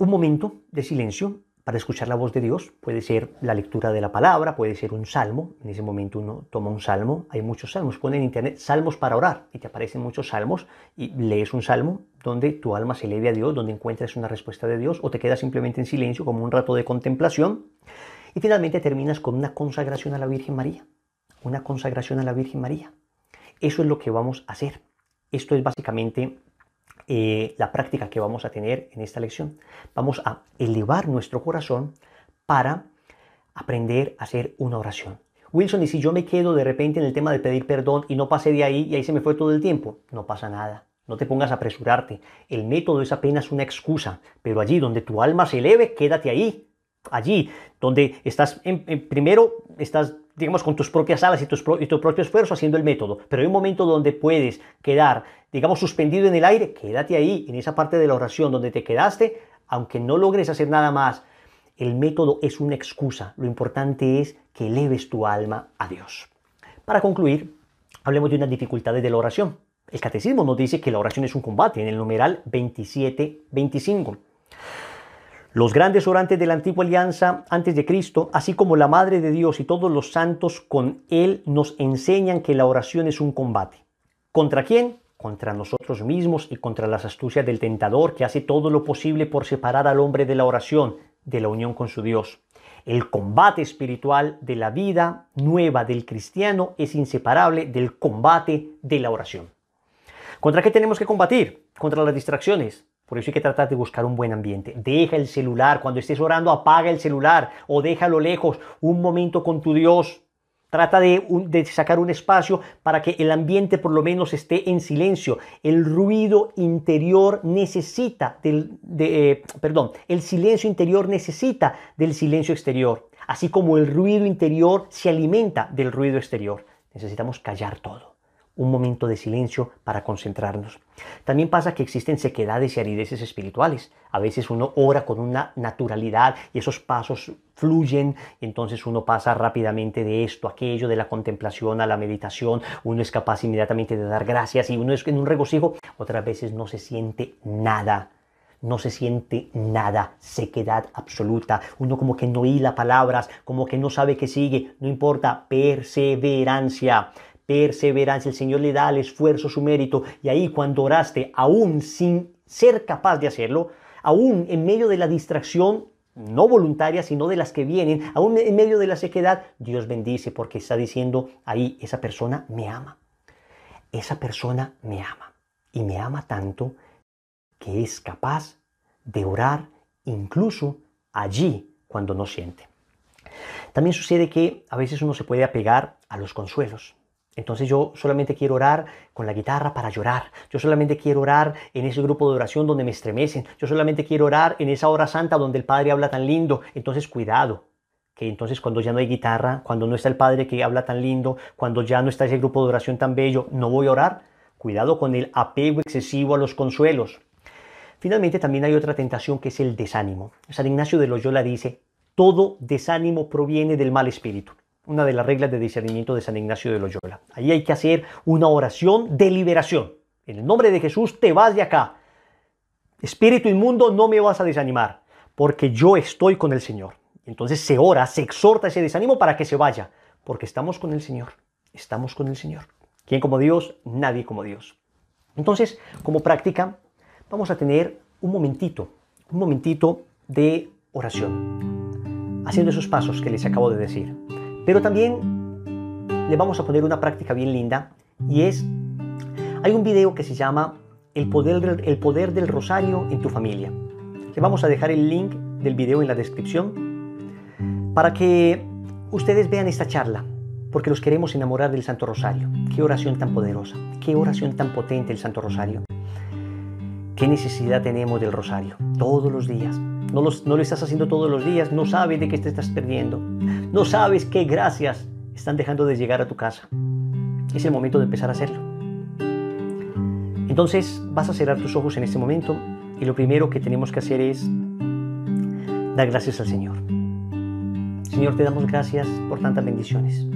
un momento de silencio para escuchar la voz de Dios. Puede ser la lectura de la palabra, puede ser un salmo. En ese momento uno toma un salmo. Hay muchos salmos. Pone en internet salmos para orar y te aparecen muchos salmos y lees un salmo donde tu alma se eleve a Dios, donde encuentras una respuesta de Dios o te quedas simplemente en silencio como un rato de contemplación. Y finalmente terminas con una consagración a la Virgen María. Una consagración a la Virgen María. Eso es lo que vamos a hacer. Esto es básicamente la práctica que vamos a tener en esta lección. Vamos a elevar nuestro corazón para aprender a hacer una oración. Wilson, y si yo me quedo de repente en el tema de pedir perdón y no pasé de ahí y ahí se me fue todo el tiempo, no pasa nada. No te pongas a apresurarte. El método es apenas una excusa, pero allí donde tu alma se eleve, quédate ahí. Allí donde estás, primero estás digamos, con tus propias alas y, tus tu propio esfuerzo haciendo el método. Pero hay un momento donde puedes quedar, digamos, suspendido en el aire, quédate ahí, en esa parte de la oración donde te quedaste, aunque no logres hacer nada más. El método es una excusa. Lo importante es que eleves tu alma a Dios. Para concluir, hablemos de unas dificultades de la oración. El catecismo nos dice que la oración es un combate en el numeral 27-25. Los grandes orantes de la antigua alianza antes de Cristo, así como la Madre de Dios y todos los santos con Él, nos enseñan que la oración es un combate. ¿Contra quién? Contra nosotros mismos y contra las astucias del tentador que hace todo lo posible por separar al hombre de la oración, de la unión con su Dios. El combate espiritual de la vida nueva del cristiano es inseparable del combate de la oración. ¿Contra qué tenemos que combatir? Contra las distracciones, por eso hay que tratar de buscar un buen ambiente. Deja el celular. Cuando estés orando, apaga el celular o déjalo lejos. Un momento con tu Dios. Trata de, sacar un espacio para que el ambiente por lo menos esté en silencio. El ruido interior necesita del, eh, perdón, el silencio interior necesita del silencio exterior, así como el ruido interior se alimenta del ruido exterior. Necesitamos callar todo un momento de silencio para concentrarnos. También pasa que existen sequedades y arideces espirituales. A veces uno ora con una naturalidad y esos pasos fluyen, y entonces uno pasa rápidamente de esto, a aquello, de la contemplación a la meditación, uno es capaz inmediatamente de dar gracias y uno es en un regocijo, otras veces no se siente nada no se siente nada, sequedad absoluta. Uno como que no hila palabras, como que no sabe qué sigue, no importa, perseverancia perseverancia. El Señor le da el esfuerzo su mérito. Y ahí cuando oraste, aún sin ser capaz de hacerlo, aún en medio de la distracción, no voluntaria, sino de las que vienen, aún en medio de la sequedad, Dios bendice porque está diciendo ahí, esa persona me ama. Esa persona me ama. Y me ama tanto que es capaz de orar incluso allí cuando no siente. También sucede que a veces uno se puede apegar a los consuelos. Entonces yo solamente quiero orar con la guitarra para llorar. Yo solamente quiero orar en ese grupo de oración donde me estremecen. Yo solamente quiero orar en esa hora santa donde el Padre habla tan lindo. Entonces cuidado, que entonces cuando ya no hay guitarra, cuando no está el Padre que habla tan lindo, cuando ya no está ese grupo de oración tan bello, no voy a orar. Cuidado con el apego excesivo a los consuelos. Finalmente también hay otra tentación que es el desánimo. San Ignacio de Loyola dice, todo desánimo proviene del mal espíritu una de las reglas de discernimiento de San Ignacio de Loyola. Ahí hay que hacer una oración de liberación. En el nombre de Jesús te vas de acá. Espíritu inmundo, no me vas a desanimar, porque yo estoy con el Señor. Entonces se ora, se exhorta ese desánimo para que se vaya, porque estamos con el Señor. Estamos con el Señor. ¿Quién como Dios? Nadie como Dios. Entonces, como práctica, vamos a tener un momentito, un momentito de oración, haciendo esos pasos que les acabo de decir. Pero también le vamos a poner una práctica bien linda y es, hay un video que se llama El poder del, el poder del rosario en tu familia. Le vamos a dejar el link del video en la descripción para que ustedes vean esta charla, porque los queremos enamorar del Santo Rosario. Qué oración tan poderosa, qué oración tan potente el Santo Rosario. Qué necesidad tenemos del Rosario todos los días. No, lo estás haciendo todos los días, no sabes de qué te estás perdiendo, no sabes qué gracias están dejando de llegar a tu casa. Es el momento de empezar a hacerlo. Entonces vas a cerrar tus ojos en este momento y lo primero que tenemos que hacer es dar gracias al Señor. Señor, te damos gracias por tantas bendiciones.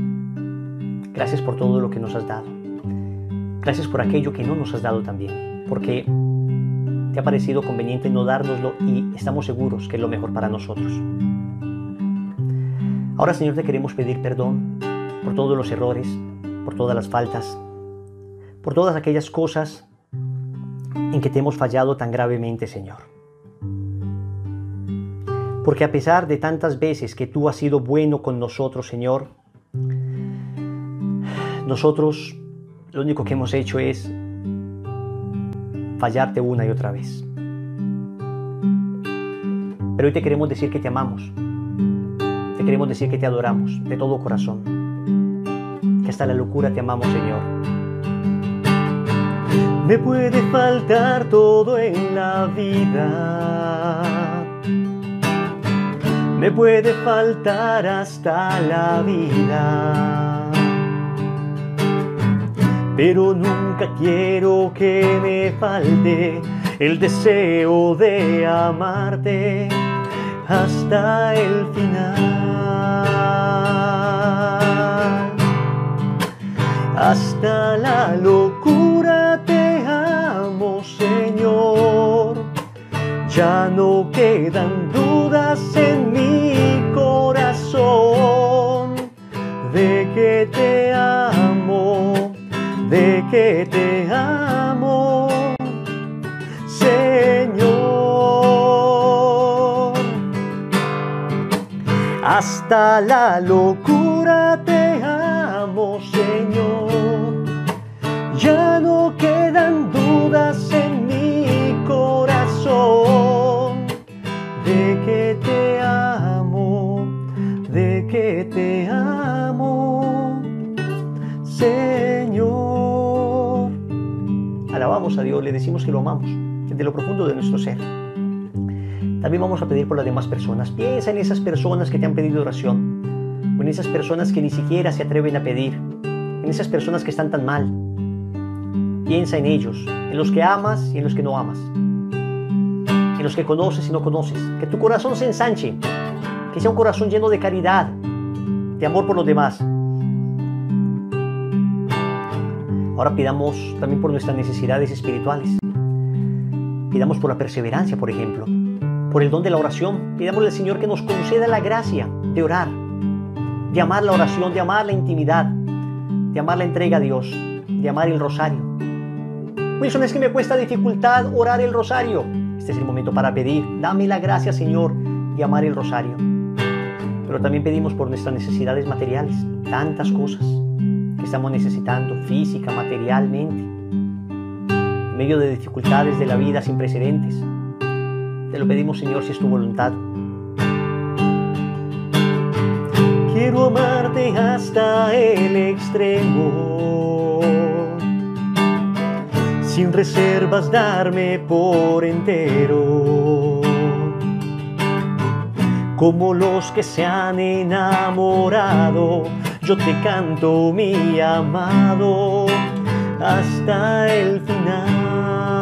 Gracias por todo lo que nos has dado. Gracias por aquello que no nos has dado también, porque te ha parecido conveniente no dárnoslo y estamos seguros que es lo mejor para nosotros. Ahora, Señor, te queremos pedir perdón por todos los errores, por todas las faltas, por todas aquellas cosas en que te hemos fallado tan gravemente, Señor. Porque a pesar de tantas veces que tú has sido bueno con nosotros, Señor, nosotros lo único que hemos hecho es fallarte una y otra vez. Pero hoy te queremos decir que te amamos. Te queremos decir que te adoramos de todo corazón. Que hasta la locura te amamos, Señor. Me puede faltar todo en la vida. Me puede faltar hasta la vida pero nunca quiero que me falte el deseo de amarte hasta el final. Hasta la locura te amo, Señor. Ya no quedan dudas en mi corazón de que te amo de que te amo, Señor. Hasta la locura te amo, Señor. Ya no quedan dudas en mi corazón de que te amo, de que te amo, Señor a Dios, le decimos que lo amamos desde lo profundo de nuestro ser. También vamos a pedir por las demás personas. Piensa en esas personas que te han pedido oración, en esas personas que ni siquiera se atreven a pedir, en esas personas que están tan mal. Piensa en ellos, en los que amas y en los que no amas, en los que conoces y no conoces. Que tu corazón se ensanche, que sea un corazón lleno de caridad, de amor por los demás, Ahora pidamos también por nuestras necesidades espirituales. Pidamos por la perseverancia, por ejemplo, por el don de la oración. Pidamos al Señor que nos conceda la gracia de orar, de amar la oración, de amar la intimidad, de amar la entrega a Dios, de amar el rosario. Wilson, es que me cuesta dificultad orar el rosario. Este es el momento para pedir, dame la gracia, Señor, de amar el rosario. Pero también pedimos por nuestras necesidades materiales, tantas cosas estamos necesitando física, materialmente, en medio de dificultades de la vida sin precedentes. Te lo pedimos, Señor, si es tu voluntad. Quiero amarte hasta el extremo, sin reservas darme por entero, como los que se han enamorado yo te canto mi amado hasta el final.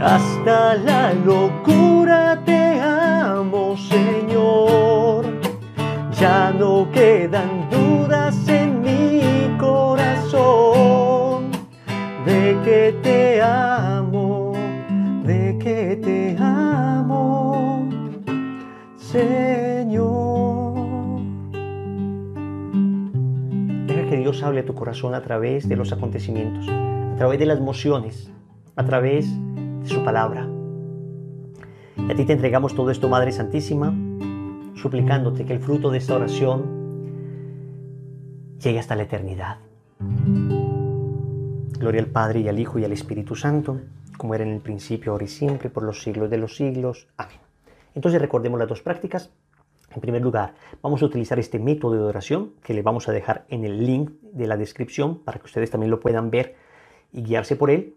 Hasta la locura te amo, Señor. Ya no quedan dudas en mi corazón de que te amo, de que te amo. Señor. Dios hable a tu corazón a través de los acontecimientos, a través de las emociones, a través de su palabra. a ti te entregamos todo esto, Madre Santísima, suplicándote que el fruto de esta oración llegue hasta la eternidad. Gloria al Padre y al Hijo y al Espíritu Santo, como era en el principio, ahora y siempre, por los siglos de los siglos. Amén. Entonces recordemos las dos prácticas. En primer lugar, vamos a utilizar este método de oración que les vamos a dejar en el link de la descripción para que ustedes también lo puedan ver y guiarse por él.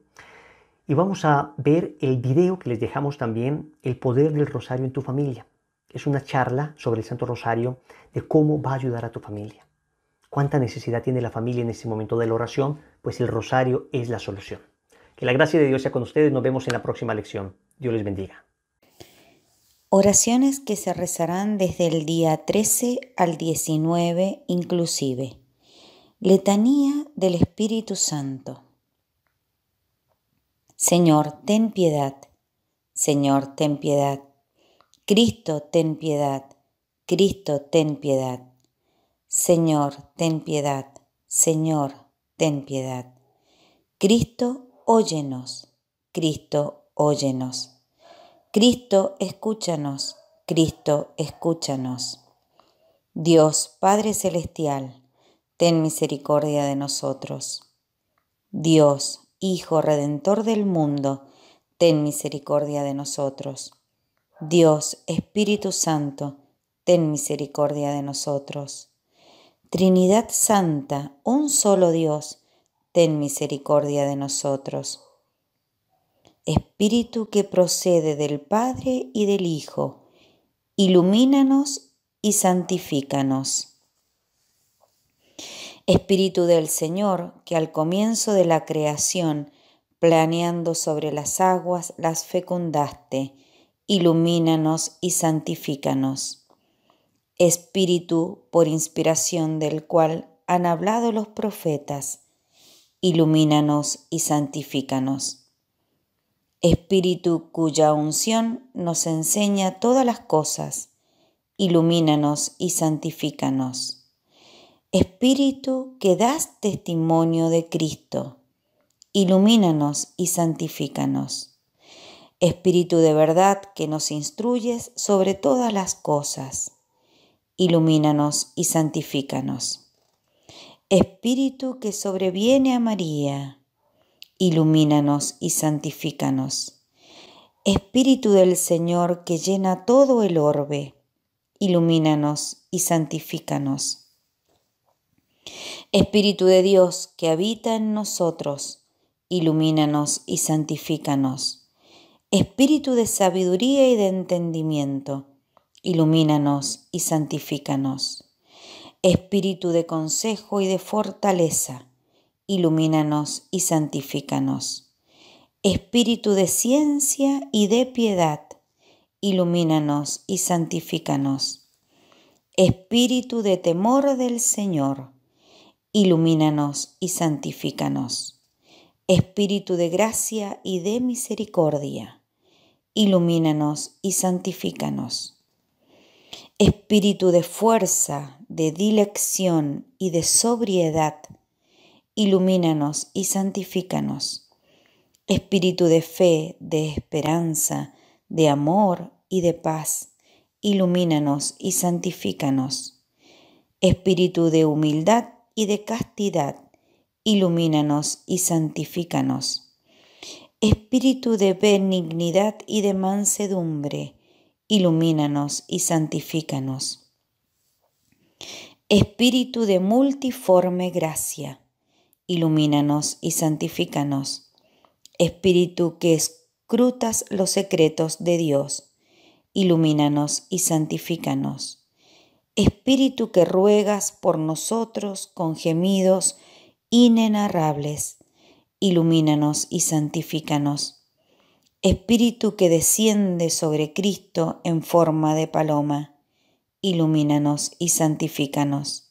Y vamos a ver el video que les dejamos también, El poder del rosario en tu familia. Es una charla sobre el Santo Rosario, de cómo va a ayudar a tu familia. ¿Cuánta necesidad tiene la familia en este momento de la oración? Pues el rosario es la solución. Que la gracia de Dios sea con ustedes. Nos vemos en la próxima lección. Dios les bendiga. Oraciones que se rezarán desde el día 13 al 19 inclusive. Letanía del Espíritu Santo. Señor, ten piedad. Señor, ten piedad. Cristo, ten piedad. Cristo, ten piedad. Señor, ten piedad. Señor, ten piedad. Cristo, óyenos. Cristo, óyenos. Cristo, escúchanos, Cristo, escúchanos. Dios Padre Celestial, ten misericordia de nosotros. Dios, Hijo Redentor del mundo, ten misericordia de nosotros. Dios Espíritu Santo, ten misericordia de nosotros. Trinidad Santa, un solo Dios, ten misericordia de nosotros. Espíritu que procede del Padre y del Hijo, ilumínanos y santifícanos. Espíritu del Señor, que al comienzo de la creación, planeando sobre las aguas, las fecundaste, ilumínanos y santifícanos. Espíritu por inspiración del cual han hablado los profetas, ilumínanos y santifícanos. Espíritu cuya unción nos enseña todas las cosas, ilumínanos y santifícanos. Espíritu que das testimonio de Cristo, ilumínanos y santifícanos. Espíritu de verdad que nos instruyes sobre todas las cosas, ilumínanos y santifícanos. Espíritu que sobreviene a María, ilumínanos y santifícanos. Espíritu del Señor que llena todo el orbe, ilumínanos y santifícanos. Espíritu de Dios que habita en nosotros, ilumínanos y santifícanos. Espíritu de sabiduría y de entendimiento, ilumínanos y santifícanos. Espíritu de consejo y de fortaleza, ilumínanos y santifícanos. Espíritu de ciencia y de piedad, ilumínanos y santifícanos. Espíritu de temor del Señor, ilumínanos y santifícanos. Espíritu de gracia y de misericordia, ilumínanos y santifícanos. Espíritu de fuerza, de dilección y de sobriedad, ilumínanos y santifícanos. Espíritu de fe, de esperanza, de amor y de paz, ilumínanos y santifícanos. Espíritu de humildad y de castidad, ilumínanos y santifícanos. Espíritu de benignidad y de mansedumbre, ilumínanos y santifícanos. Espíritu de multiforme gracia, ilumínanos y santifícanos. Espíritu que escrutas los secretos de Dios, ilumínanos y santifícanos. Espíritu que ruegas por nosotros con gemidos inenarrables, ilumínanos y santifícanos. Espíritu que desciende sobre Cristo en forma de paloma, ilumínanos y santifícanos.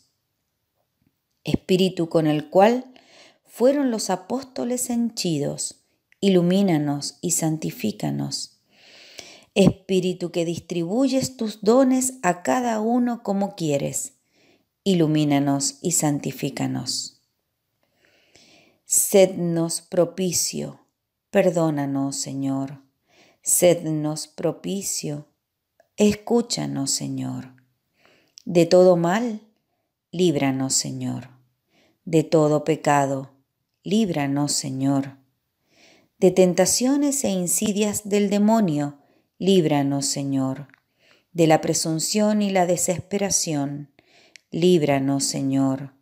Espíritu con el cual fueron los apóstoles henchidos, ilumínanos y santifícanos. Espíritu que distribuyes tus dones a cada uno como quieres, ilumínanos y santifícanos. Sednos propicio, perdónanos, Señor. Sednos propicio, escúchanos, Señor. De todo mal, líbranos, Señor de todo pecado. Líbranos, Señor. De tentaciones e insidias del demonio, líbranos, Señor. De la presunción y la desesperación, líbranos, Señor.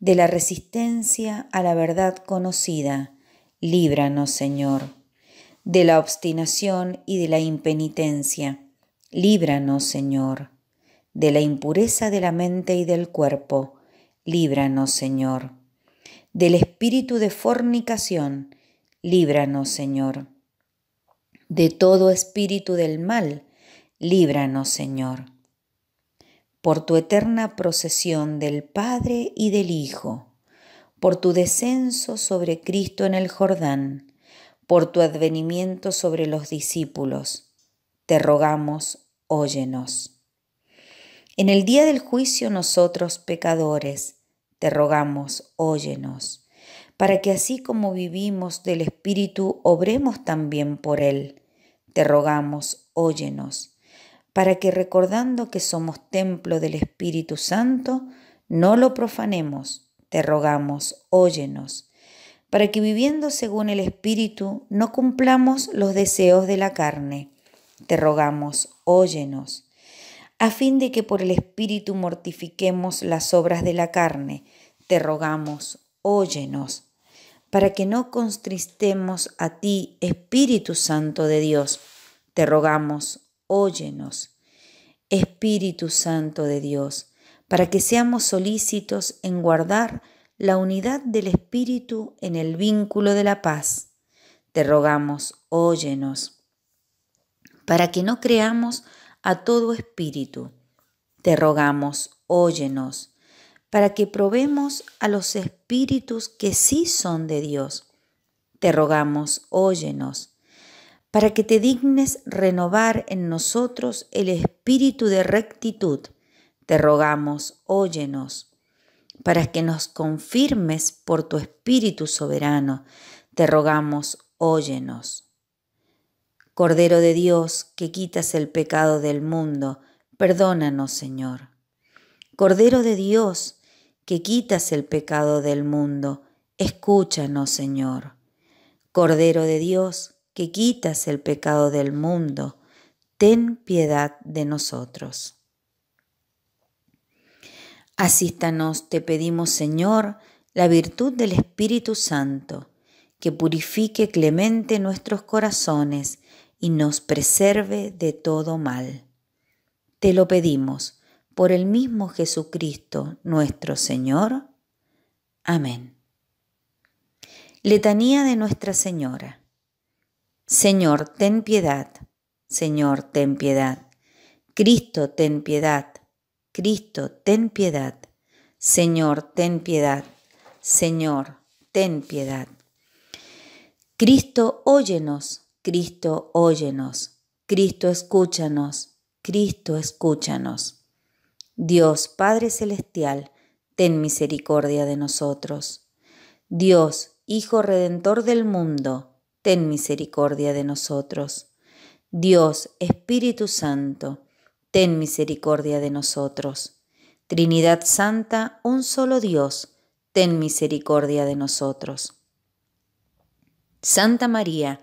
De la resistencia a la verdad conocida, líbranos, Señor. De la obstinación y de la impenitencia, líbranos, Señor. De la impureza de la mente y del cuerpo, líbranos, Señor. Del espíritu de fornicación, líbranos, Señor. De todo espíritu del mal, líbranos, Señor. Por tu eterna procesión del Padre y del Hijo, por tu descenso sobre Cristo en el Jordán, por tu advenimiento sobre los discípulos, te rogamos, óyenos. En el día del juicio nosotros, pecadores, te rogamos, óyenos, para que así como vivimos del Espíritu, obremos también por Él. Te rogamos, óyenos, para que recordando que somos templo del Espíritu Santo, no lo profanemos. Te rogamos, óyenos, para que viviendo según el Espíritu, no cumplamos los deseos de la carne. Te rogamos, óyenos a fin de que por el Espíritu mortifiquemos las obras de la carne. Te rogamos, óyenos, para que no constristemos a ti, Espíritu Santo de Dios. Te rogamos, óyenos. Espíritu Santo de Dios, para que seamos solícitos en guardar la unidad del Espíritu en el vínculo de la paz. Te rogamos, óyenos, para que no creamos a todo espíritu. Te rogamos, óyenos, para que probemos a los espíritus que sí son de Dios. Te rogamos, óyenos, para que te dignes renovar en nosotros el espíritu de rectitud. Te rogamos, óyenos, para que nos confirmes por tu espíritu soberano. Te rogamos, óyenos. Cordero de Dios, que quitas el pecado del mundo, perdónanos, Señor. Cordero de Dios, que quitas el pecado del mundo, escúchanos, Señor. Cordero de Dios, que quitas el pecado del mundo, ten piedad de nosotros. Asístanos, te pedimos, Señor, la virtud del Espíritu Santo, que purifique clemente nuestros corazones, y nos preserve de todo mal. Te lo pedimos por el mismo Jesucristo nuestro Señor. Amén. Letanía de Nuestra Señora. Señor, ten piedad. Señor, ten piedad. Cristo, ten piedad. Cristo, ten piedad. Señor, ten piedad. Señor, ten piedad. Cristo, óyenos. Cristo, óyenos. Cristo, escúchanos. Cristo, escúchanos. Dios, Padre Celestial, ten misericordia de nosotros. Dios, Hijo Redentor del mundo, ten misericordia de nosotros. Dios, Espíritu Santo, ten misericordia de nosotros. Trinidad Santa, un solo Dios, ten misericordia de nosotros. Santa María,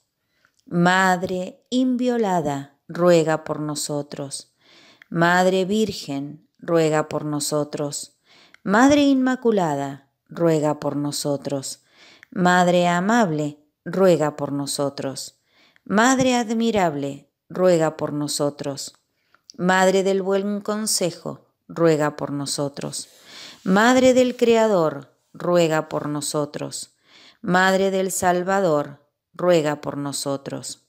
Madre inviolada, ruega por nosotros. Madre Virgen, ruega por nosotros. Madre Inmaculada, ruega por nosotros. Madre amable, ruega por nosotros. Madre admirable, ruega por nosotros. Madre del buen consejo, ruega por nosotros. Madre del Creador, ruega por nosotros. Madre del Salvador, ruega por nosotros.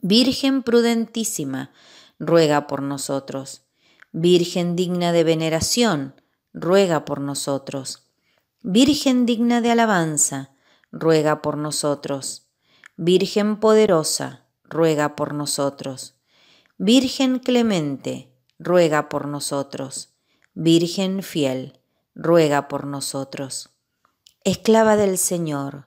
Virgen prudentísima, ruega por nosotros. Virgen digna de veneración, ruega por nosotros. Virgen digna de alabanza, ruega por nosotros. Virgen poderosa, ruega por nosotros. Virgen clemente, ruega por nosotros. Virgen fiel, ruega por nosotros. Esclava del Señor,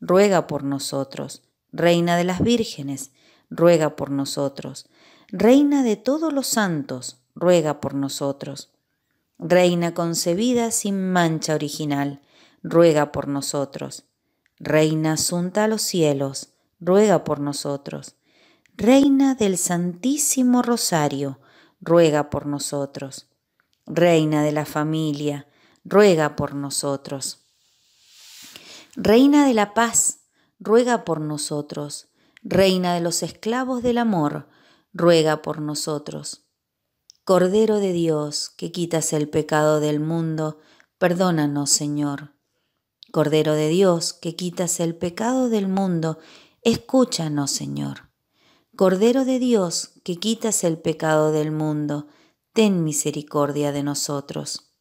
ruega por nosotros. Reina de las vírgenes, ruega por nosotros. Reina de todos los santos, ruega por nosotros. Reina concebida sin mancha original, ruega por nosotros. Reina asunta a los cielos, ruega por nosotros. Reina del Santísimo Rosario, ruega por nosotros. Reina de la familia, ruega por nosotros. Reina de la paz, ruega por nosotros. Reina de los esclavos del amor, ruega por nosotros. Cordero de Dios, que quitas el pecado del mundo, perdónanos, Señor. Cordero de Dios, que quitas el pecado del mundo, escúchanos, Señor. Cordero de Dios, que quitas el pecado del mundo, ten misericordia de nosotros.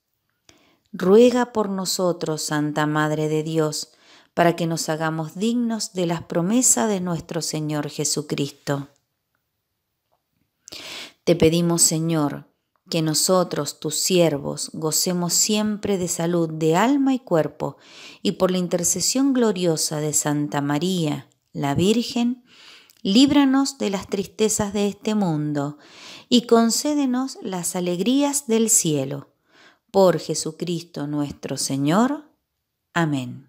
Ruega por nosotros, Santa Madre de Dios, para que nos hagamos dignos de las promesas de nuestro Señor Jesucristo. Te pedimos, Señor, que nosotros, tus siervos, gocemos siempre de salud de alma y cuerpo, y por la intercesión gloriosa de Santa María, la Virgen, líbranos de las tristezas de este mundo, y concédenos las alegrías del cielo. Por Jesucristo nuestro Señor. Amén.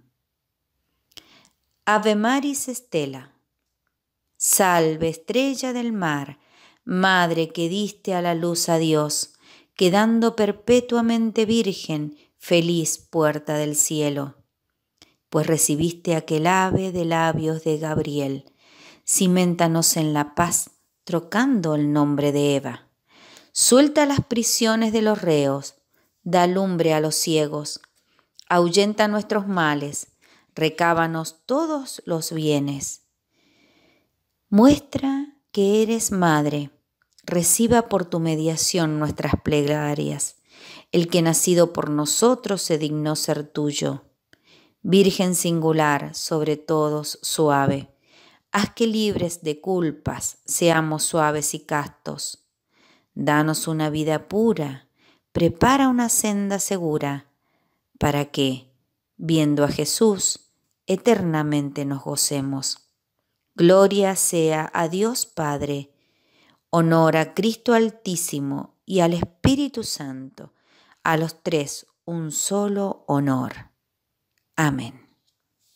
Ave Maris Estela. Salve estrella del mar, madre que diste a la luz a Dios, quedando perpetuamente virgen, feliz puerta del cielo. Pues recibiste aquel ave de labios de Gabriel, cimentanos en la paz, trocando el nombre de Eva. Suelta las prisiones de los reos, da lumbre a los ciegos, ahuyenta nuestros males, recábanos todos los bienes. Muestra que eres madre, reciba por tu mediación nuestras plegarias. El que nacido por nosotros se dignó ser tuyo. Virgen singular, sobre todos suave, haz que libres de culpas seamos suaves y castos. Danos una vida pura, prepara una senda segura, para que, viendo a Jesús, eternamente nos gocemos. Gloria sea a Dios Padre, honor a Cristo Altísimo y al Espíritu Santo, a los tres un solo honor. Amén.